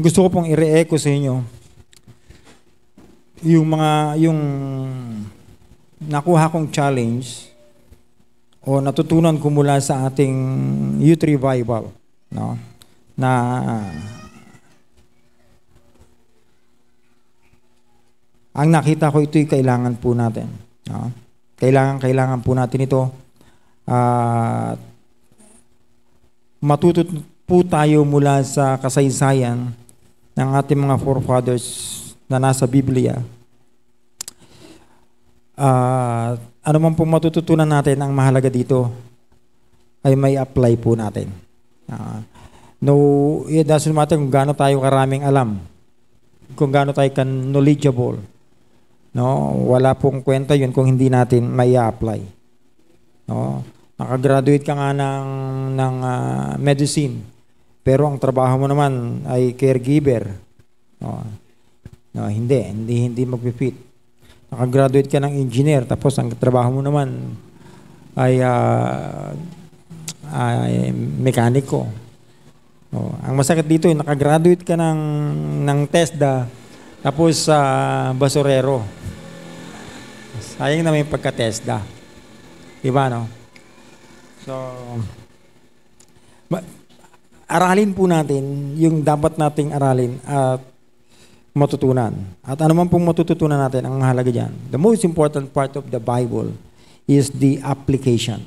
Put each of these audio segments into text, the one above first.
gusto ko pong i-re-echo sa inyo yung mga yung nakuha kong challenge o natutunan ko mula sa ating youth revival no na ang nakita ko ito'y kailangan po natin no? kailangan kailangan po natin ito at uh, matuto po tayo mula sa kasaysayan ng ating mga forefathers na nasa Biblia, uh, ano man pong matututunan natin, ang mahalaga dito ay may apply po natin. Uh, no, it doesn't matter kung gaano tayo karaming alam, kung gaano tayo knowledgeable. No, wala pong kwenta 'yun kung hindi natin may apply. No, nakagraduate ka nga ng ng uh, medicine pero ang trabaho mo naman ay caregiver. No, no hindi, hindi, hindi magpipit. Nakagraduate ka ng engineer, tapos ang trabaho mo naman ay, uh, ay mekaniko. No, ang masakit dito, nakagraduate ka ng, ng TESDA, tapos sa uh, basurero. Sayang na may pagka-TESDA. Diba, no? So, but, aralin po natin yung dapat nating aralin at matutunan. At ano man pong matututunan natin, ang mahalaga dyan. The most important part of the Bible is the application.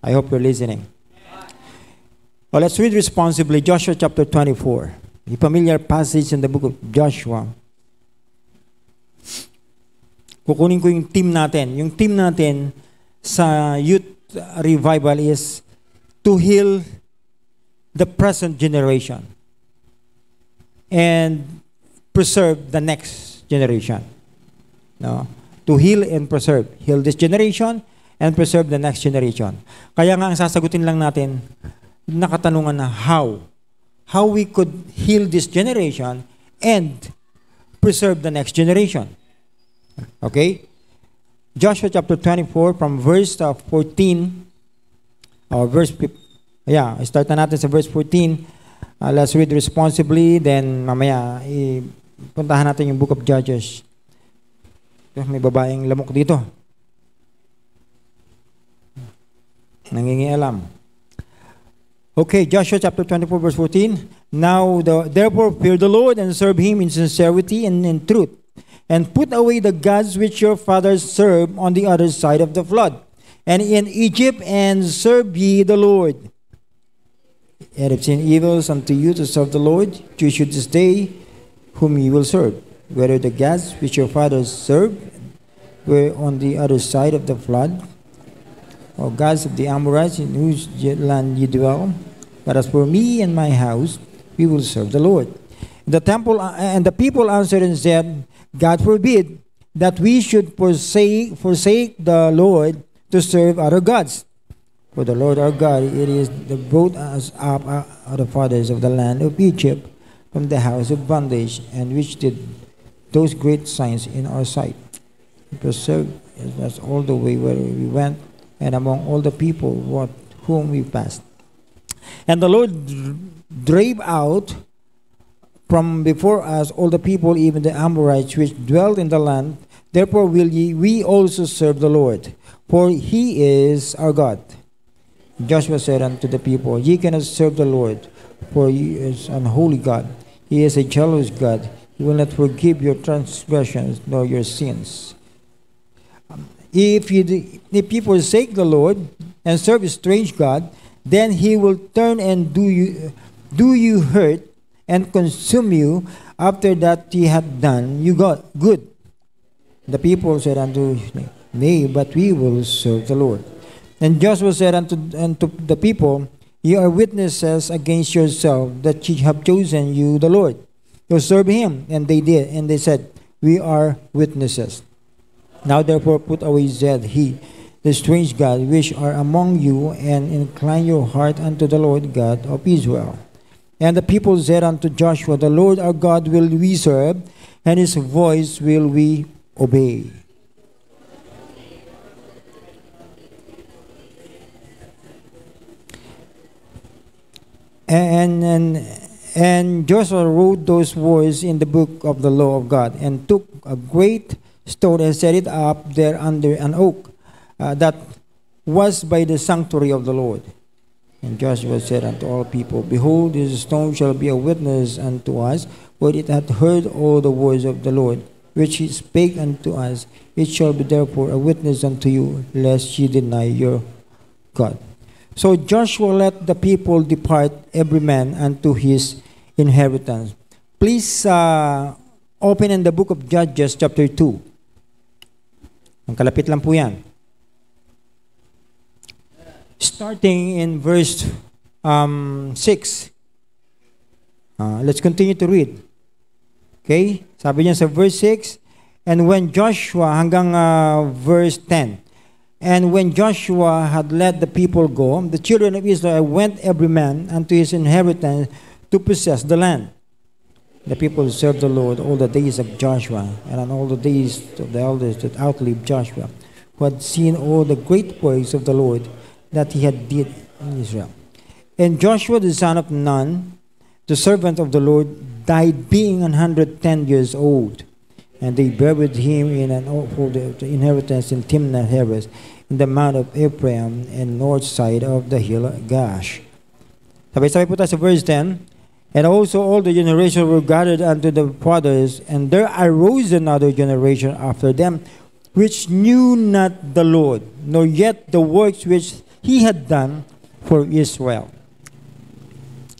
I hope you're listening. Well, let's read responsibly Joshua chapter 24. A familiar passage in the book of Joshua. Kukunin ko yung team natin. Yung team natin sa youth revival is to heal the present generation and preserve the next generation. No? To heal and preserve. Heal this generation and preserve the next generation. Kaya nga ang sasagutin lang natin, nakatanungan na how. How we could heal this generation and preserve the next generation. Okay? Joshua chapter 24 from verse 14 uh, or verse 15. Yeah, start na natin sa verse 14. Uh, let's read responsibly, then mamaya ipuntahan natin yung book of Judges. May babaeng lamok dito. Nangingialam. Okay, Joshua chapter 24, verse 14. Now, the, therefore, fear the Lord and serve him in sincerity and in truth, and put away the gods which your fathers served on the other side of the flood, and in Egypt, and serve ye the Lord. and if sin evils unto you to serve the Lord, you should this day whom you will serve, whether the gods which your fathers served were on the other side of the flood, or gods of the Amorites in whose land you dwell. But as for me and my house, we will serve the Lord. The temple uh, and the people answered and said, God forbid that we should forsake, forsake the Lord to serve other gods. For the Lord our God, it is the brought us up out of the fathers of the land of Egypt from the house of bondage, and which did those great signs in our sight. He preserved us all the way where we went, and among all the people what, whom we passed. And the Lord drave out from before us all the people, even the Amorites which dwelt in the land. Therefore will ye, we also serve the Lord, for he is our God. Joshua said unto the people, Ye cannot serve the Lord, for he is an holy God. He is a jealous God. He will not forgive your transgressions nor your sins. Um, if you, if people forsake the Lord and serve a strange God, then he will turn and do you, do you hurt and consume you after that he had done you got good. The people said unto me, Nay, but we will serve the Lord. And Joshua said unto, unto the people, Ye are witnesses against yourselves that ye have chosen you, the Lord, to serve him. And they did. And they said, We are witnesses. Now therefore put away Zed, he, the strange God, which are among you, and incline your heart unto the Lord God of Israel. And the people said unto Joshua, The Lord our God will we serve, and his voice will we obey. And, and, and Joshua wrote those words in the book of the law of God and took a great stone and set it up there under an oak uh, that was by the sanctuary of the Lord. And Joshua said unto all people, Behold, this stone shall be a witness unto us, for it hath heard all the words of the Lord, which he spake unto us. It shall be therefore a witness unto you, lest ye deny your God. So Joshua let the people depart every man unto his inheritance. Please uh, open in the book of Judges chapter 2. Ang kalapit lang po yan. Starting in verse um, 6. Uh, let's continue to read. Okay? Sabi niya sa verse 6, and when Joshua hanggang uh, verse 10. And when Joshua had let the people go, the children of Israel went every man unto his inheritance to possess the land. The people served the Lord all the days of Joshua and on all the days of the elders that outlived Joshua, who had seen all the great works of the Lord that he had did in Israel. And Joshua the son of Nun, the servant of the Lord, died being 110 years old. And they buried him in an for the, the inheritance in Timnath Heres, in the mount of Ephraim, and north side of the hill Gash. Sabay-sabay po tayo sa verse 10. And also all the generation were gathered unto the fathers, and there arose another generation after them, which knew not the Lord, nor yet the works which he had done for Israel.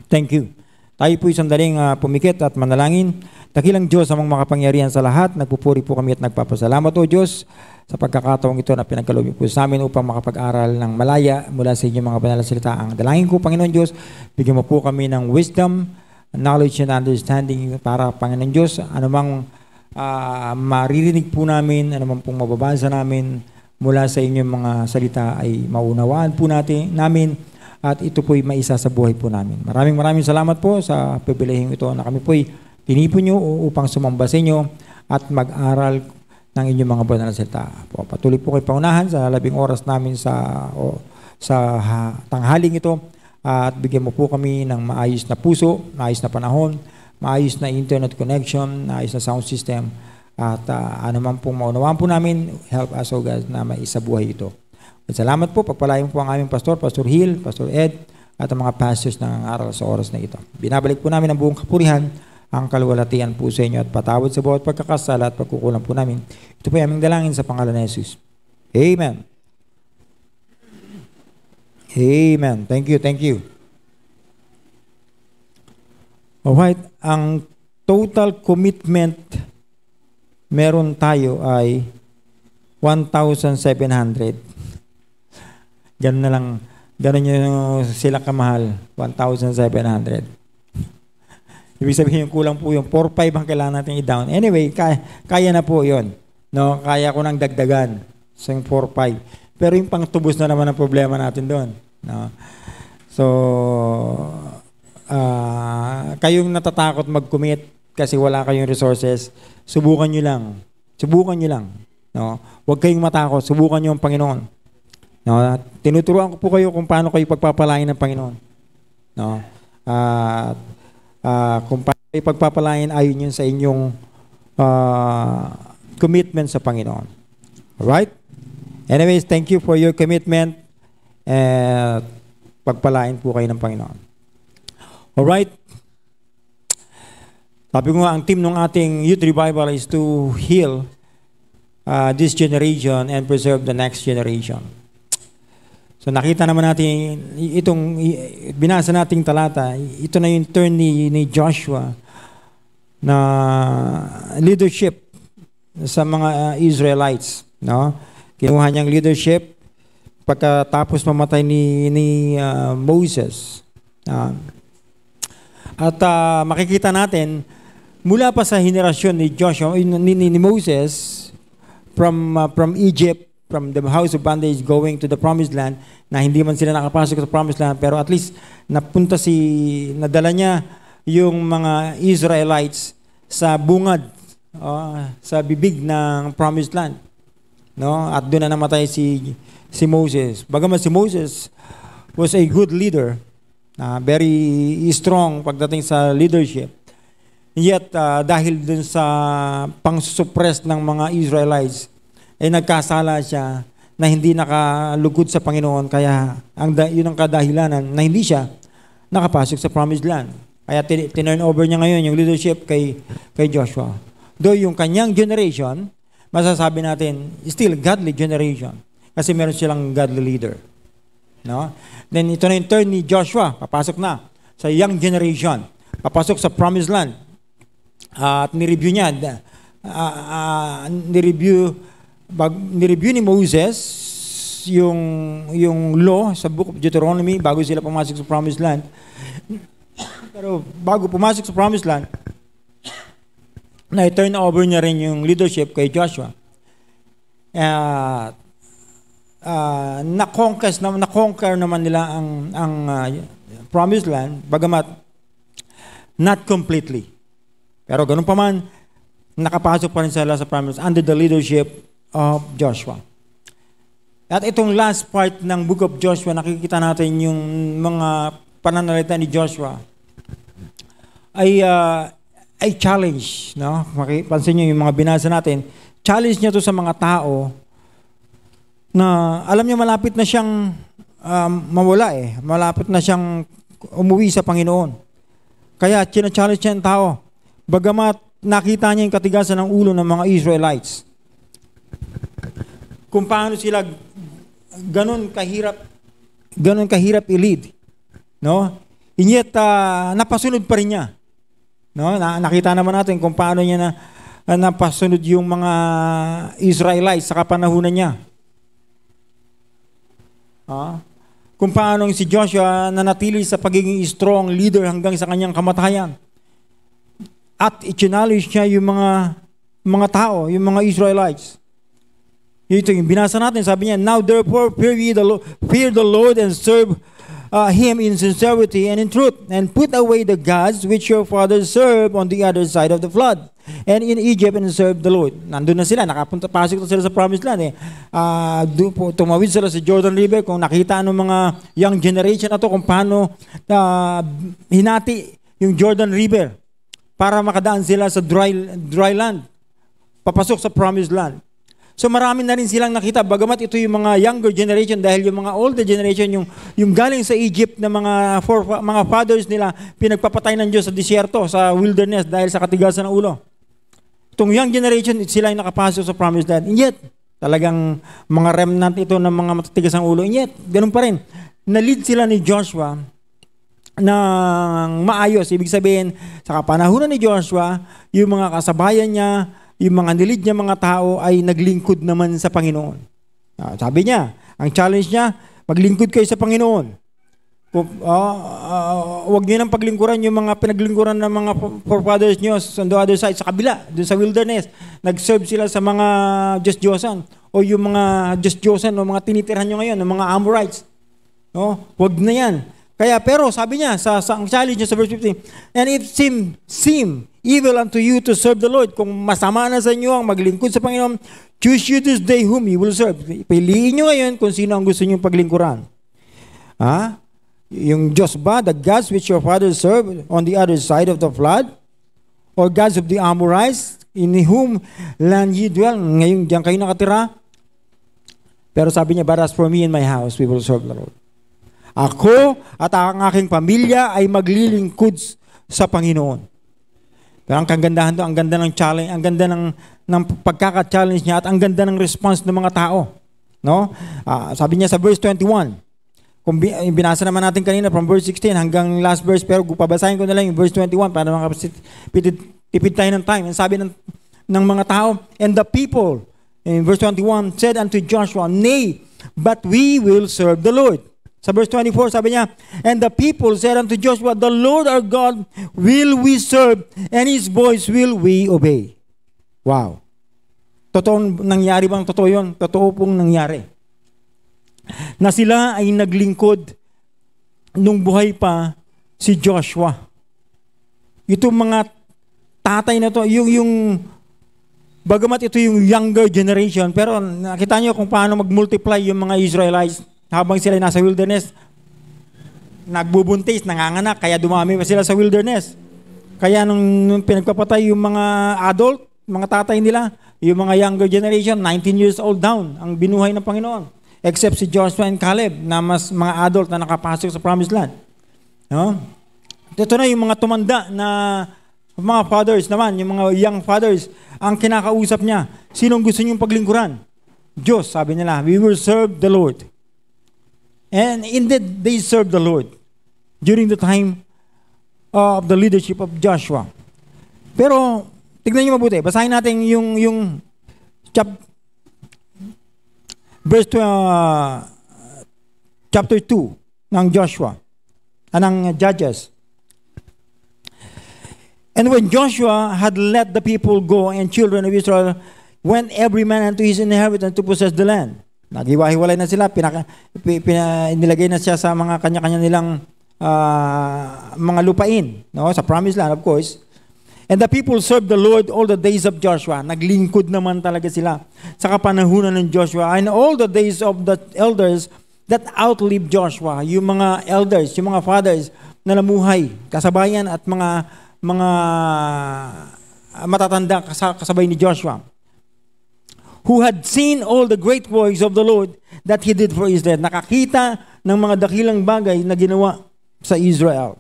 Thank you. Tayo po isang daling uh, ah, pumikit at manalangin. Dakilang Diyos among makapangyarihan sa lahat, nagpupuri po kami at nagpapasalamat o Diyos sa pagkakataong ito na pinagkaloob po sa amin upang makapag-aral ng malaya mula sa inyong mga banal na salita. Ang dalangin ko, Panginoon Diyos, bigyan mo po kami ng wisdom, knowledge and understanding para, Panginoon Diyos, anumang uh, maririnig po namin, anumang pong mababasa namin mula sa inyong mga salita ay maunawaan po natin, namin at ito po'y maisa sa buhay po namin. Maraming maraming salamat po sa pibilihing ito na kami po'y Tinipon nyo upang sumamba sa inyo at mag-aral ng inyong mga banal na salita. Po, patuloy po kayo paunahan sa labing oras namin sa o, sa ha, tanghaling ito at bigyan mo po kami ng maayos na puso, maayos na panahon, maayos na internet connection, maayos na sound system at uh, ah, anuman pong maunawaan po namin, help us, O oh God, na maisabuhay ito. At salamat po, pagpalayan po ang aming pastor, Pastor Hill, Pastor Ed, at ang mga pastors ng aral sa oras na ito. Binabalik po namin ang buong kapurihan ang kalwalatian po sa inyo at patawad sa bawat pagkakasala at pagkukulang po namin. Ito po ay aming dalangin sa pangalan ni Jesus. Amen. Amen. Thank you, thank you. Alright, ang total commitment meron tayo ay 1,700. Ganun na lang, ganun yung sila kamahal, 1,700. Ibig sabihin yung kulang po yung 4-5 ang kailangan natin i-down. Anyway, kaya, kaya na po yon No? Kaya ko nang dagdagan sa so, 4-5. Pero yung pangtubos na naman ang problema natin doon. No? So, uh, kayong natatakot mag-commit kasi wala kayong resources, subukan nyo lang. Subukan nyo lang. No? Huwag kayong matakot. Subukan nyo ang Panginoon. No? Tinuturuan ko po kayo kung paano kayo pagpapalain ng Panginoon. No? At uh, Uh, kung paano ipagpapalain ayon yun sa inyong uh, commitment sa Panginoon. Alright? Anyways, thank you for your commitment at pagpalain po kayo ng Panginoon. Alright? Sabi ko nga, ang team ng ating youth revival is to heal uh, this generation and preserve the next generation. So nakita naman natin, itong binasa nating talata, ito na yung turn ni, ni Joshua na leadership sa mga uh, Israelites. No? Kinuha niyang leadership pagkatapos mamatay ni, ni uh, Moses. Uh, at uh, makikita natin, mula pa sa henerasyon ni Joshua, ni, ni, ni Moses, from, uh, from Egypt, from the house of bondage going to the promised land na hindi man sila nakapasok sa promised land pero at least napunta si nadala niya yung mga Israelites sa bungad uh, sa bibig ng promised land no at doon na namatay si si Moses bagaman si Moses was a good leader na uh, very strong pagdating sa leadership yet uh, dahil dun sa pang-suppress ng mga Israelites ay eh, nagkasala siya na hindi nakalugod sa Panginoon kaya ang yun ang kadahilanan na hindi siya nakapasok sa promised land. Kaya tinurn over niya ngayon yung leadership kay kay Joshua. Do yung kanyang generation, masasabi natin, still godly generation. Kasi meron silang godly leader. No? Then ito na yung turn ni Joshua, papasok na sa young generation. Papasok sa promised land. Uh, at ni-review niya, uh, uh, ni-review bag, nireview ni Moses yung, yung law sa Book of Deuteronomy bago sila pumasok sa Promised Land. Pero bago pumasok sa Promised Land, na-turn over niya rin yung leadership kay Joshua. Uh, uh, na-conquest, na, na-conquer naman nila ang, ang uh, Promised Land, bagamat not completely. Pero ganun pa man, nakapasok pa rin sila sa Promised Land under the leadership of Joshua. At itong last part ng Book of Joshua, nakikita natin yung mga pananalita ni Joshua ay uh, ay challenge, no? Pansin niyo yung mga binasa natin, challenge niya to sa mga tao na alam niya malapit na siyang um, mawala eh, malapit na siyang umuwi sa Panginoon. Kaya china-challenge niya ang tao. Bagamat nakita niya yung katigasan ng ulo ng mga Israelites kung paano sila ganun kahirap ganun kahirap i-lead. No? And yet, uh, napasunod pa rin niya. No? Na, nakita naman natin kung paano niya na, ah, napasunod yung mga Israelites sa kapanahunan niya. Ah? Kung paano si Joshua nanatili sa pagiging strong leader hanggang sa kanyang kamatayan. At i niya yung mga mga tao, yung mga Israelites. Ito yung binasa natin, sabi niya, Now therefore fear ye the Lord, fear the Lord and serve uh, Him in sincerity and in truth, and put away the gods which your fathers served on the other side of the flood, and in Egypt and serve the Lord. Nandun na sila, nakapunta, pasok na sila sa promised land. Eh. Uh, po, tumawid sila sa Jordan River, kung nakita ng mga young generation na to, kung paano uh, hinati yung Jordan River para makadaan sila sa dry, dry land, papasok sa promised land. So marami na rin silang nakita, bagamat ito yung mga younger generation dahil yung mga older generation, yung, yung galing sa Egypt na mga, for, mga fathers nila, pinagpapatay ng Diyos sa disyerto, sa wilderness dahil sa katigasan ng ulo. Itong young generation, sila yung nakapasok sa promised land. And yet, talagang mga remnant ito ng mga matatigas ang ulo. And yet, ganun pa rin. Nalid sila ni Joshua ng maayos. Ibig sabihin, sa kapanahunan ni Joshua, yung mga kasabayan niya, yung mga nilid niya mga tao ay naglingkod naman sa Panginoon. Uh, sabi niya, ang challenge niya, maglingkod kayo sa Panginoon. Kung, uh, ah, uh, ah, huwag niyo nang paglingkuran yung mga pinaglingkuran ng mga forefathers niyo sa the other side, sa kabila, dun sa wilderness. Nag-serve sila sa mga just Diyosan o yung mga just Diyosan o mga tinitirhan nyo ngayon, ng mga Amorites. No? Huwag na yan. Kaya pero sabi niya sa, sa ang challenge niya sa verse 15, and if seem seem evil unto you to serve the Lord. Kung masama na sa inyo ang maglingkod sa Panginoon, choose you this day whom you will serve. Piliin niyo ngayon kung sino ang gusto niyo paglingkuran. Ha? Yung Diyos ba, the gods which your fathers served on the other side of the flood? Or gods of the Amorites in whom land ye dwell? Ngayon diyan kayo nakatira? Pero sabi niya, but as for me and my house, we will serve the Lord. Ako at ang aking pamilya ay maglilingkod sa Panginoon. Pero ang kagandahan to, ang ganda ng challenge, ang ganda ng, ng pagkaka-challenge niya at ang ganda ng response ng mga tao. No? Uh, sabi niya sa verse 21, kung binasa naman natin kanina from verse 16 hanggang last verse, pero pabasahin ko na lang yung verse 21 para makapitid tayo ng time. And sabi ng, ng mga tao, And the people, in verse 21, said unto Joshua, Nay, but we will serve the Lord. Sa verse 24, sabi niya, And the people said unto Joshua, The Lord our God will we serve, and His voice will we obey. Wow. Totoo nangyari bang totoo yun? Totoo pong nangyari. Na sila ay naglingkod nung buhay pa si Joshua. Itong mga tatay na to, yung, yung bagamat ito yung younger generation, pero nakita niyo kung paano mag-multiply yung mga Israelites habang sila nasa wilderness, nagbubuntis, nanganganak, kaya dumami pa sila sa wilderness. Kaya nung, nung pinagpapatay yung mga adult, mga tatay nila, yung mga younger generation, 19 years old down, ang binuhay ng Panginoon. Except si Joshua and Caleb, na mas mga adult na nakapasok sa promised land. No? Ito na yung mga tumanda na mga fathers naman, yung mga young fathers, ang kinakausap niya, sinong gusto niyong paglingkuran? Diyos, sabi nila, we will serve the Lord. And indeed, they served the Lord during the time uh, of the leadership of Joshua. Pero, tignan niyo mabuti. Basahin natin yung, yung chap, verse uh, chapter 2 ng Joshua, uh, ng Judges. And when Joshua had let the people go and children of Israel went every man unto his inheritance to possess the land. Naghiwa-hiwalay na sila, pinaka, pina, inilagay na siya sa mga kanya-kanya nilang uh, mga lupain, no? Sa promised land, of course. And the people served the Lord all the days of Joshua. Naglingkod naman talaga sila sa kapanahunan ng Joshua. And all the days of the elders that outlived Joshua, yung mga elders, yung mga fathers na namuhay, kasabayan at mga mga matatanda kasabay ni Joshua. who had seen all the great works of the Lord that He did for Israel. Nakakita ng mga dakilang bagay na ginawa sa Israel.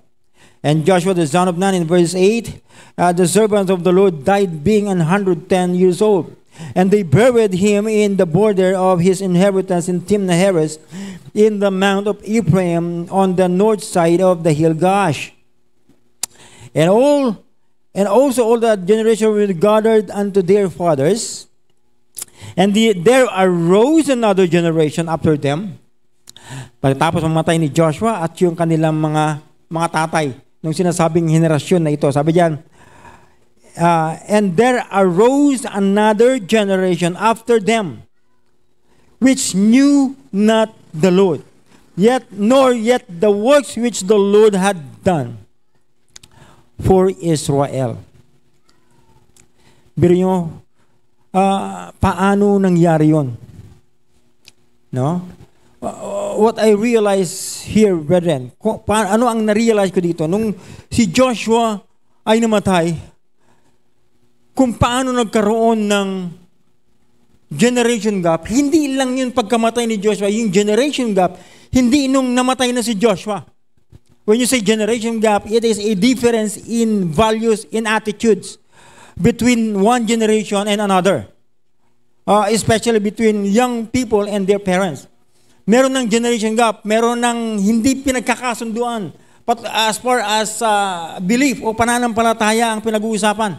And Joshua the son of Nun in verse 8, uh, the servant of the Lord died being 110 years old. And they buried him in the border of his inheritance in Timnah in the mount of Ephraim, on the north side of the hill Gosh. And all, and also all that generation were gathered unto their fathers, And the, there arose another generation after them. Pagkatapos mamatay ni Joshua at yung kanilang mga mga tatay nung sinasabing henerasyon na ito. Sabi diyan, uh, and there arose another generation after them which knew not the Lord, yet nor yet the works which the Lord had done for Israel. Biro nyo, uh, paano nangyari yon? No? What I realize here, brethren, pa, ano ang na-realize ko dito? Nung si Joshua ay namatay, kung paano nagkaroon ng generation gap, hindi lang yun pagkamatay ni Joshua, yung generation gap, hindi nung namatay na si Joshua. When you say generation gap, it is a difference in values, in attitudes between one generation and another. Uh, especially between young people and their parents. Meron ng generation gap, meron ng hindi pinagkakasunduan but as far as uh, belief o pananampalataya ang pinag-uusapan.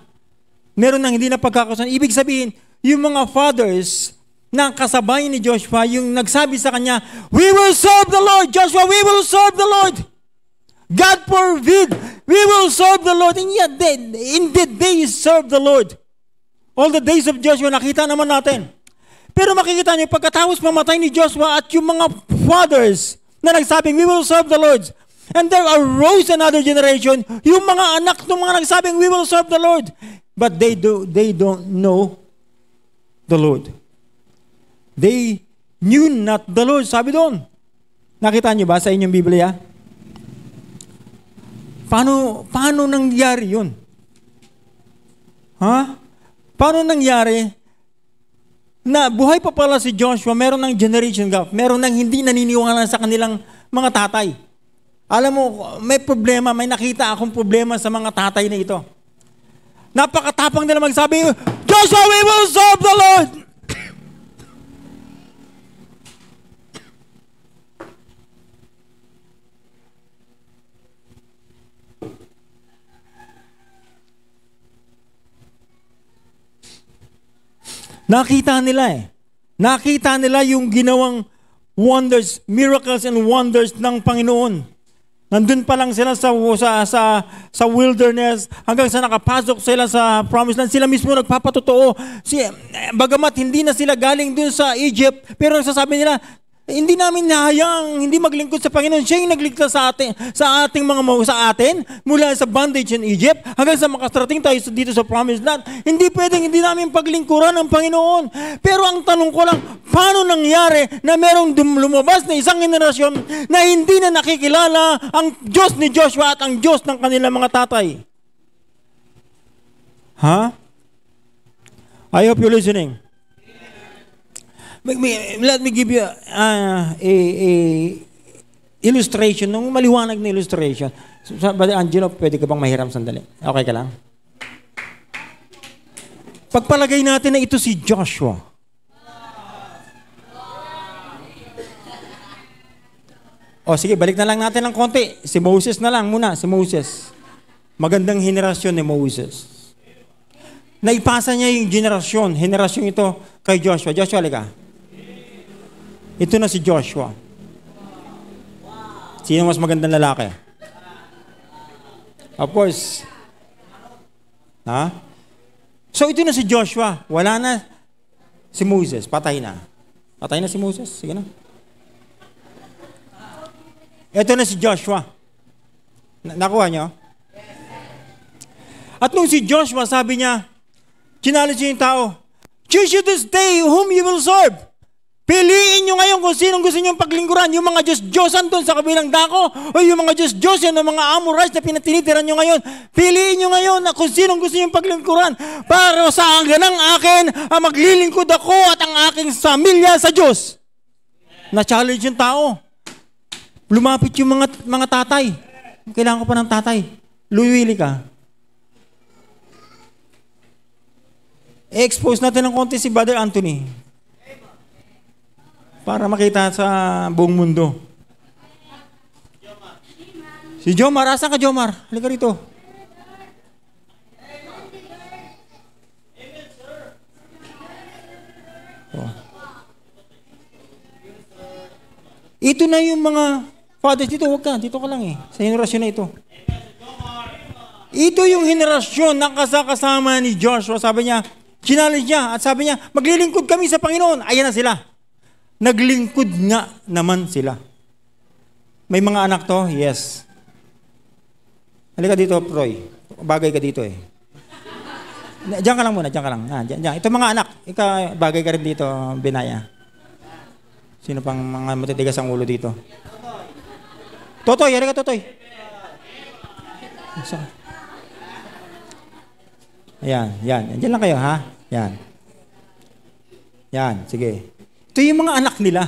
Meron ng hindi na pagkakasunduan. Ibig sabihin, yung mga fathers na kasabay ni Joshua, yung nagsabi sa kanya, We will serve the Lord! Joshua, we will serve the Lord! God forbid we will serve the Lord. And yet, they, indeed, they serve the Lord. All the days of Joshua, nakita naman natin. Pero makikita niyo, pagkatapos mamatay ni Joshua at yung mga fathers na nagsabing, we will serve the Lord. And there arose another generation, yung mga anak ng mga nagsabing, we will serve the Lord. But they, do, they don't know the Lord. They knew not the Lord. Sabi doon. Nakita niyo ba sa inyong Biblia? Paano, paano nangyari yun? Ha? Paano nangyari na buhay pa pala si Joshua, meron ng generation gap, meron ng hindi naniniwala sa kanilang mga tatay. Alam mo, may problema, may nakita akong problema sa mga tatay na ito. Napakatapang nila magsabi, Joshua, we will serve the Lord! Nakita nila eh. Nakita nila yung ginawang wonders, miracles and wonders ng Panginoon. Nandun pa lang sila sa, sa, sa, sa wilderness hanggang sa nakapasok sila sa promised land. Sila mismo nagpapatotoo. Si, eh, bagamat hindi na sila galing dun sa Egypt, pero sasabi nila, eh, hindi namin nahayang, hindi maglingkod sa Panginoon. Siya yung nagligtas sa atin, sa ating mga mau sa atin, mula sa bondage in Egypt, hanggang sa makastrating tayo dito sa promised land. Hindi pwedeng hindi namin paglingkuran ng Panginoon. Pero ang tanong ko lang, paano nangyari na merong lumabas na isang generasyon na hindi na nakikilala ang Diyos ni Joshua at ang Diyos ng kanilang mga tatay? Ha? Huh? I hope you're listening. Let me give you uh, a, a illustration, nung maliwanag na illustration. Sabi, Angelo, pwede ka bang mahiram sandali? Okay ka lang? Pagpalagay natin na ito si Joshua. O sige, balik na lang natin ng konti. Si Moses na lang muna, si Moses. Magandang henerasyon ni Moses. Naipasa niya yung generasyon, henerasyon ito kay Joshua. Joshua, lika. Ito na si Joshua. Sino mas magandang lalaki? Of course. Ha? So ito na si Joshua. Wala na si Moses. Patay na. Patay na si Moses. Sige na. Ito na si Joshua. Nakuha niyo? At nung si Joshua, sabi niya, challenge niya yung tao, Choose you this day whom you will serve. Piliin nyo ngayon kung sinong gusto nyong paglingkuran, yung mga Diyos-Diyosan doon sa kabilang dako, o yung mga Diyos-Diyos yan, mga Amorites na pinatinitira nyo ngayon. Piliin nyo ngayon na kung sinong gusto nyong paglingkuran. Para sa ganang akin, ang ah, maglilingkod ako at ang aking samilya sa Diyos. Na-challenge yung tao. Lumapit yung mga, mga tatay. Kailangan ko pa ng tatay. Luwili ka. I-expose natin ng konti si Brother Anthony para makita sa buong mundo. Si Jomar, asan ka Jomar? Halika rito. Oh. Ito na yung mga fathers dito, huwag ka, dito ka lang eh. Sa henerasyon na ito. Ito yung henerasyon na kasakasama ni Joshua. Sabi niya, challenge niya at sabi niya, maglilingkod kami sa Panginoon. Ayan na sila. Naglingkod nga naman sila. May mga anak to? Yes. Halika dito, Troy. Bagay ka dito eh. Diyan ka lang muna, diyan ka lang. Ah, diyan, diyan. Ito mga anak, ikaw bagay ka rin dito, Binaya. Sino pang mga matitigas ang ulo dito? Totoy, halika Totoy. So, ayan, yan. Diyan lang kayo, ha? Yan. Yan, sige. Ito yung mga anak nila.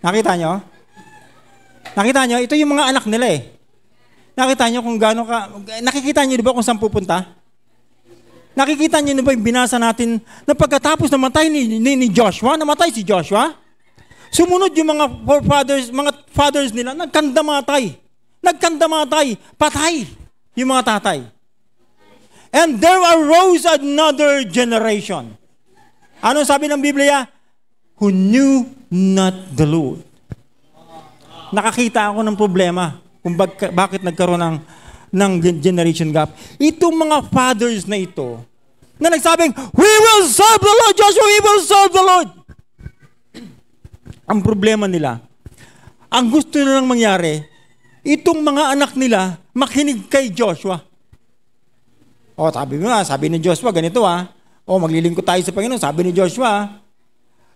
Nakita nyo? Nakita nyo? Ito yung mga anak nila eh. Nakita nyo kung gaano ka... Nakikita nyo di ba kung saan pupunta? Nakikita nyo na ba yung binasa natin na pagkatapos namatay ni, ni, ni Joshua, namatay si Joshua, sumunod yung mga forefathers, mga fathers nila, nagkandamatay. Nagkandamatay. Patay yung mga tatay. And there arose another generation. Ano sabi ng Biblia? who knew not the Lord. Nakakita ako ng problema kung bag, bakit nagkaroon ng, ng generation gap. Itong mga fathers na ito, na nagsabing, We will serve the Lord, Joshua, we will serve the Lord. ang problema nila, ang gusto nilang mangyari, itong mga anak nila makinig kay Joshua. O, oh, sabi mo nga, sabi ni Joshua, ganito ah. O, oh, maglilingkod tayo sa Panginoon. Sabi ni Joshua,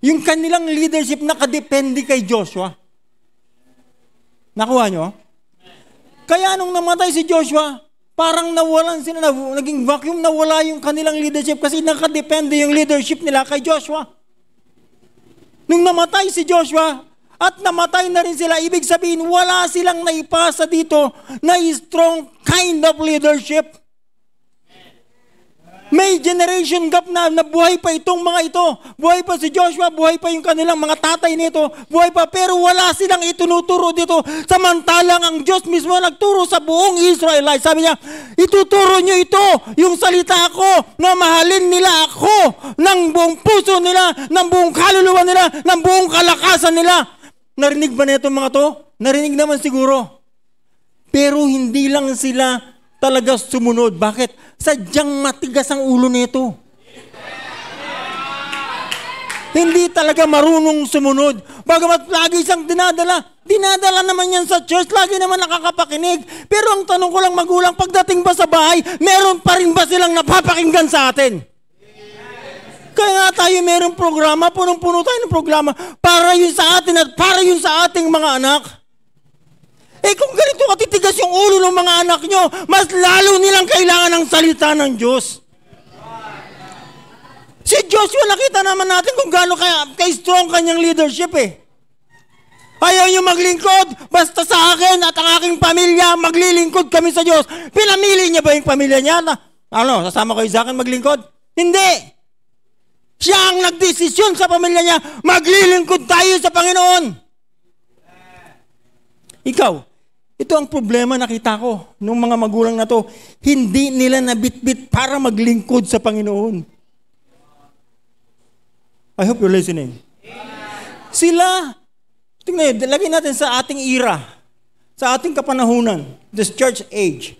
yung kanilang leadership nakadepende kay Joshua. Nakuha nyo? Kaya nung namatay si Joshua, parang nawalan sila, naging vacuum, nawala yung kanilang leadership kasi nakadepende yung leadership nila kay Joshua. Nung namatay si Joshua, at namatay na rin sila, ibig sabihin, wala silang naipasa dito na strong kind of leadership. May generation gap na nabuhay pa itong mga ito. Buhay pa si Joshua, buhay pa yung kanilang mga tatay nito, buhay pa. Pero wala silang itunuturo dito. Samantalang ang Diyos mismo nagturo sa buong Israel. Sabi niya, ituturo niyo ito, yung salita ko, na mahalin nila ako ng buong puso nila, ng buong kaluluwa nila, ng buong kalakasan nila. Narinig ba na itong mga to? Narinig naman siguro. Pero hindi lang sila talaga sumunod. Bakit? Sadyang matigas ang ulo nito. Hindi talaga marunong sumunod. Bagamat lagi siyang dinadala. Dinadala naman yan sa church. Lagi naman nakakapakinig. Pero ang tanong ko lang magulang, pagdating ba sa bahay, meron pa rin ba silang napapakinggan sa atin? Kaya nga tayo merong programa, punong-puno tayo ng programa para yun sa atin at para yun sa ating mga anak. Eh kung ganito katitigas yung ulo ng mga anak nyo, mas lalo nilang kailangan ng salita ng Diyos. Si Joshua, nakita naman natin kung gaano ka, ka-strong kanyang leadership eh. Ayaw niyo maglingkod, basta sa akin at ang aking pamilya, maglilingkod kami sa Diyos. Pinamili niya ba yung pamilya niya na, ano, sasama kayo sa akin maglingkod? Hindi. Siya ang nagdesisyon sa pamilya niya, maglilingkod tayo sa Panginoon. Ikaw, ito ang problema nakita ko nung mga magulang na to. Hindi nila nabitbit para maglingkod sa Panginoon. I hope you're listening. Sila, tingnan nyo, lagay natin sa ating era, sa ating kapanahunan, this church age.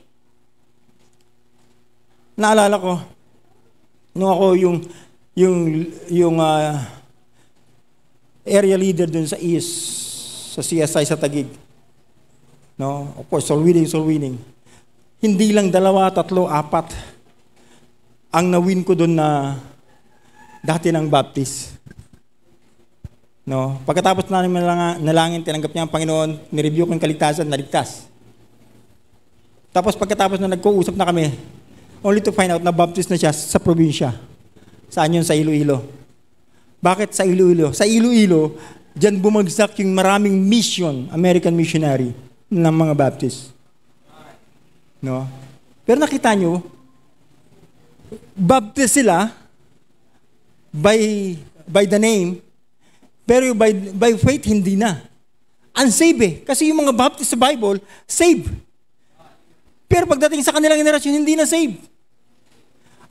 Naalala ko, nung ako yung, yung, yung uh, area leader dun sa East, sa CSI sa Tagig, No? Of course, soul winning, soul winning. Hindi lang dalawa, tatlo, apat. Ang na-win ko doon na dati ng baptist. No? Pagkatapos na namin nalangin, tinanggap niya ang Panginoon, nireview ko yung kaligtasan, naligtas. Tapos pagkatapos na nagkuusap na kami, only to find out na baptist na siya sa probinsya. Saan yun? Sa Iloilo. Bakit sa Iloilo? Sa Iloilo, diyan bumagsak yung maraming mission, American missionary ng mga Baptist. No? Pero nakita nyo, Baptist sila by, by the name, pero by, by faith, hindi na. Unsave eh. Kasi yung mga Baptist sa Bible, save. Pero pagdating sa kanilang generasyon, hindi na save.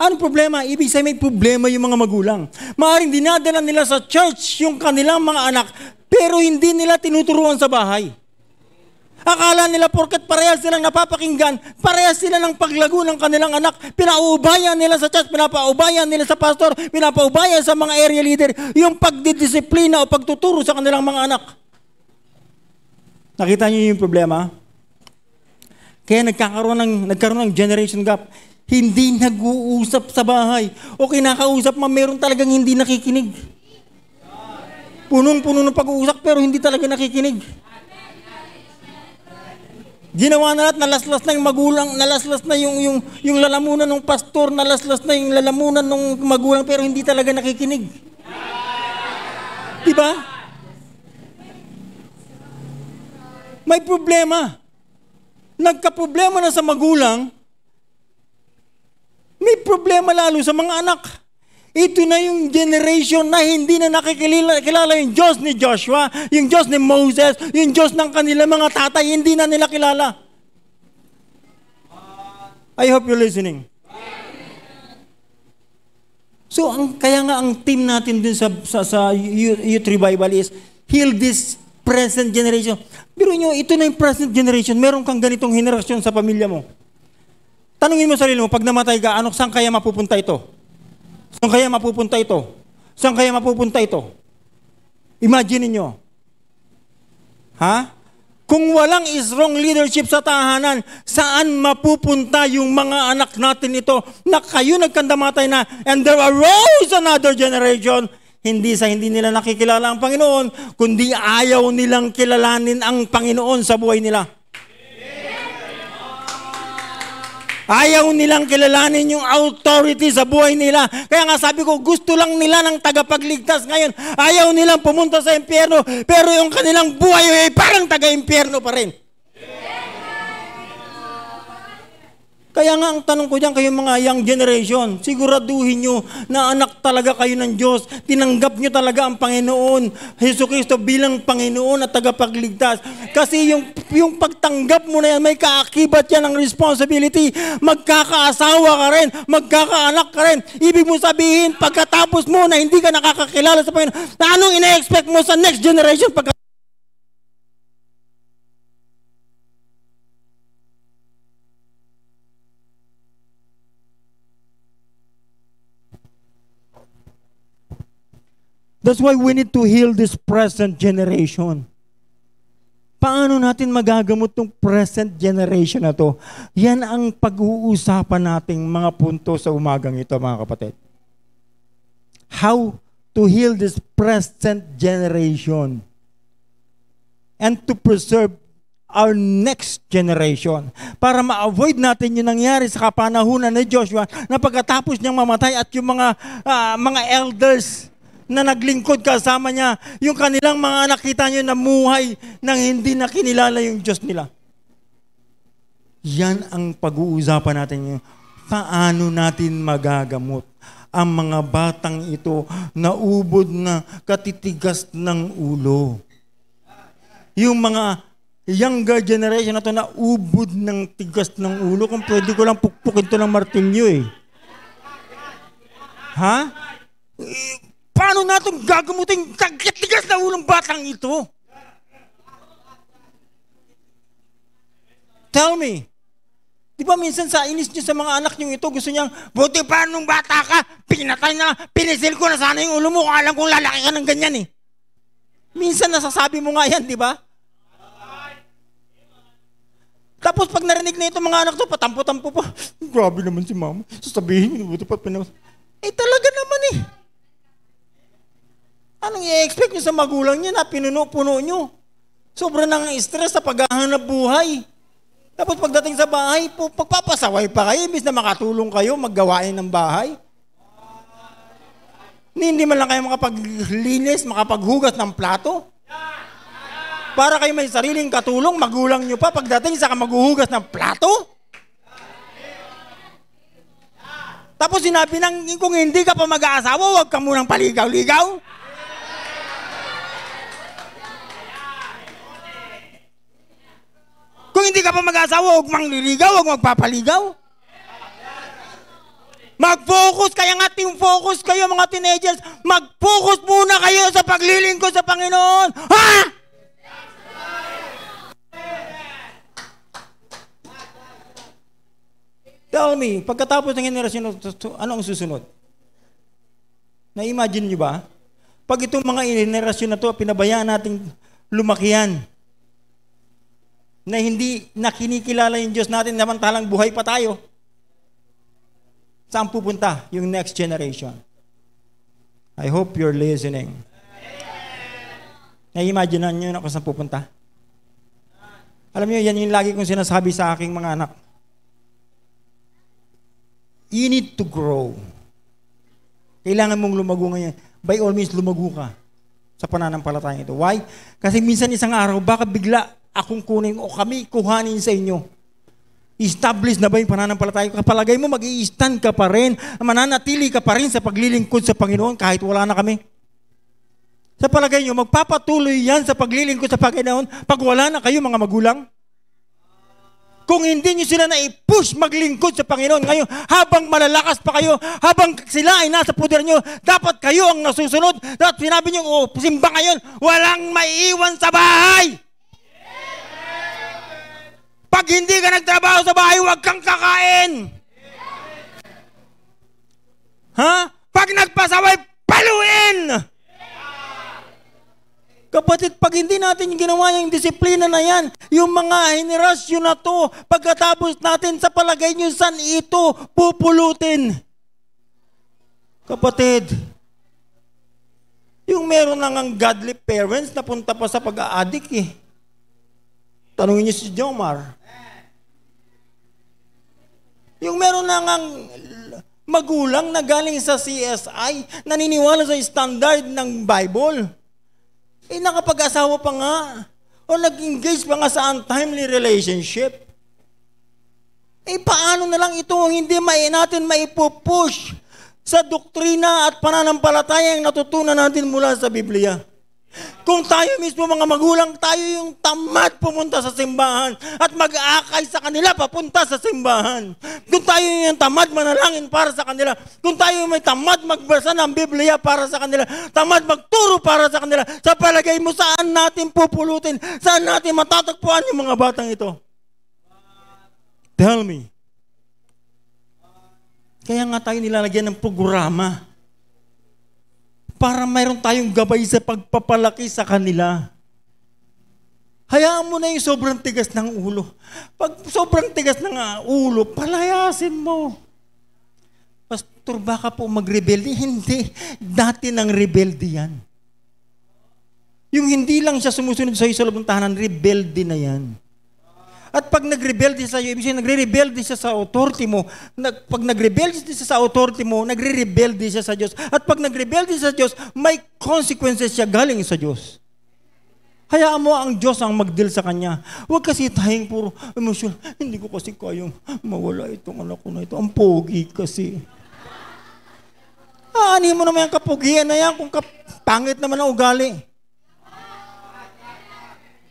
Ano problema? Ibig sabihin may problema yung mga magulang. Maaring dinadala nila sa church yung kanilang mga anak, pero hindi nila tinuturuan sa bahay. Akala nila porket parehas silang napapakinggan, parehas sila ng paglago ng kanilang anak, pinaubayan nila sa church, pinapaubayan nila sa pastor, pinapaubayan sa mga area leader, yung pagdidisiplina o pagtuturo sa kanilang mga anak. Nakita niyo yung problema? Kaya nagkakaroon ng, nagkaroon ng generation gap. Hindi nag-uusap sa bahay o kinakausap man meron talagang hindi nakikinig. Punong-puno ng pag-uusap pero hindi talaga nakikinig. Ginawa na lahat, nalaslas na yung magulang, nalaslas na yung, yung, yung lalamunan ng pastor, nalaslas na yung lalamunan ng magulang, pero hindi talaga nakikinig. Di ba? May problema. Nagka-problema na sa magulang, may problema lalo sa mga anak. Ito na yung generation na hindi na nakikilala kilala yung Diyos ni Joshua, yung Diyos ni Moses, yung Diyos ng kanila mga tatay, hindi na nila kilala. I hope you're listening. So, ang, kaya nga ang team natin dun sa, sa, sa Youth Revival is heal this present generation. Biro nyo, ito na yung present generation. Meron kang ganitong henerasyon sa pamilya mo. Tanungin mo sarili mo, pag namatay ka, ano, saan kaya mapupunta ito? Saan kaya mapupunta ito? Saan kaya mapupunta ito? Imagine niyo. Ha? Kung walang strong leadership sa tahanan, saan mapupunta yung mga anak natin ito na kayo nagkandamatay na and there arose another generation hindi sa hindi nila nakikilala ang Panginoon, kundi ayaw nilang kilalanin ang Panginoon sa buhay nila. Ayaw nilang kilalanin yung authority sa buhay nila. Kaya nga sabi ko, gusto lang nila ng tagapagligtas ngayon. Ayaw nilang pumunta sa impyerno, pero yung kanilang buhay ay parang taga-impyerno pa rin. Kaya nga ang tanong ko diyan kayong mga young generation, siguraduhin nyo na anak talaga kayo ng Diyos. Tinanggap nyo talaga ang Panginoon, Heso Kristo bilang Panginoon at tagapagligtas. Kasi yung, yung pagtanggap mo na yan, may kaakibat yan ng responsibility. Magkakaasawa ka rin, magkakaanak ka rin. Ibig mo sabihin, pagkatapos mo na hindi ka nakakakilala sa Panginoon, na anong ina-expect mo sa next generation pagkatapos That's why we need to heal this present generation. Paano natin magagamot ng present generation na to? Yan ang pag-uusapan nating mga punto sa umagang ito, mga kapatid. How to heal this present generation and to preserve our next generation para ma-avoid natin yung nangyari sa kapanahunan ni Joshua na pagkatapos niyang mamatay at yung mga uh, mga elders na naglingkod kasama niya, yung kanilang mga anak, kita niyo na muhay nang hindi na kinilala yung Diyos nila. Yan ang pag-uusapan natin ngayon. Paano natin magagamot ang mga batang ito na ubod na katitigas ng ulo? Yung mga younger generation na to na ubod ng tigas ng ulo, kung pwede ko lang pukpukin to ng martilyo eh. Ha? Paano natin gagamutin tagkatigas na ulong batang ito? Tell me. Di ba minsan sa inis niyo sa mga anak niyo ito, gusto niyang, buti pa nung bata ka, pinatay na, pinisil ko na sana yung ulo mo, kung alam kong lalaki ka ng ganyan eh. Minsan nasasabi mo nga yan, di ba? Tapos pag narinig na itong mga anak to, patampo-tampo pa. Grabe naman si mama. Sasabihin niyo, buti pa pinatay. Eh talaga naman eh. Anong i-expect nyo sa magulang nyo na pinuno-puno nyo? Sobra nang stress sa paghahanap buhay. Tapos pagdating sa bahay, po, pagpapasaway pa kayo, imbis na makatulong kayo maggawain ng bahay. hindi man lang kayo makapaglinis, makapaghugas ng plato. Para kayo may sariling katulong, magulang nyo pa pagdating sa maghuhugas ng plato. Tapos sinabi nang, kung hindi ka pa mag-aasawa, huwag ka munang paligaw-ligaw. Kung hindi ka pa mag-asawa, huwag mangliligaw, huwag magpapaligaw. Mag-focus, kaya nga team focus kayo mga teenagers. Mag-focus muna kayo sa paglilingkod sa Panginoon. Ha? Tell me, pagkatapos ng generasyon, ano ang susunod? Na-imagine nyo ba? Pag itong mga generasyon na to, pinabayaan natin lumakihan na hindi na kinikilala yung Diyos natin talang buhay pa tayo, saan pupunta yung next generation? I hope you're listening. Na-imagine nyo na kung saan pupunta? Alam niyo, yan yung lagi kong sinasabi sa aking mga anak. You need to grow. Kailangan mong lumago ngayon. By all means, lumago ka sa pananampalataya ito. Why? Kasi minsan isang araw, baka bigla akong kunin o kami kuhanin sa inyo. Establish na ba yung pananampalataya ko? Kapalagay mo, mag stand ka pa rin, mananatili ka pa rin sa paglilingkod sa Panginoon kahit wala na kami. Sa palagay nyo, magpapatuloy yan sa paglilingkod sa Panginoon pag wala na kayo mga magulang. Kung hindi nyo sila na-push maglingkod sa Panginoon ngayon, habang malalakas pa kayo, habang sila ay nasa puder nyo, dapat kayo ang nasusunod. Dapat sinabi nyo, oh, simba ngayon, walang maiiwan sa bahay. Pag hindi ka nagtrabaho sa bahay, huwag kang kakain. Ha? Huh? Pag nagpasaway, paluin! Kapatid, pag hindi natin ginawa yung disiplina na yan, yung mga henerasyon na to, pagkatapos natin sa palagay nyo saan ito pupulutin. Kapatid, yung meron lang ang godly parents, na punta pa sa pag-addict eh. Tanungin niyo si Jomar. Yung meron na ngang magulang na galing sa CSI, naniniwala sa standard ng Bible. Eh, nakapag-asawa pa nga. O nag-engage pa nga sa untimely relationship. Eh, paano na lang ito hindi may, natin maipupush sa doktrina at pananampalataya ang natutunan natin mula sa Biblia? Kung tayo mismo mga magulang, tayo yung tamad pumunta sa simbahan at mag-aakay sa kanila papunta sa simbahan. Kung tayo yung tamad manalangin para sa kanila, kung tayo yung may tamad magbasa ng Biblia para sa kanila, tamad magturo para sa kanila, sa palagay mo saan natin pupulutin, saan natin matatagpuan yung mga batang ito? Tell me. Kaya nga tayo nilalagyan ng programa para mayroon tayong gabay sa pagpapalaki sa kanila. Hayaan mo na yung sobrang tigas ng ulo. Pag sobrang tigas ng ah, ulo, palayasin mo. Pastor, baka po magrebelde. Hindi. Dati nang rebelde yan. Yung hindi lang siya sumusunod sa iyo ng tahanan, rebelde na yan. At pag nagrebelde sa iyo, ibig sabihin, nagre-rebelde siya sa authority mo. Nag, pag nagrebelde siya sa authority mo, nagre-rebelde siya sa Diyos. At pag nagrebelde siya sa Diyos, may consequences siya galing sa Diyos. Hayaan mo ang Diyos ang magdeal sa kanya. Huwag kasi tayong puro emotion. Hindi ko kasi kayang mawala itong anak ko na ito. Ang pogi kasi. Aanin mo naman yung kapugian na yan kung kap- pangit naman ang ugali.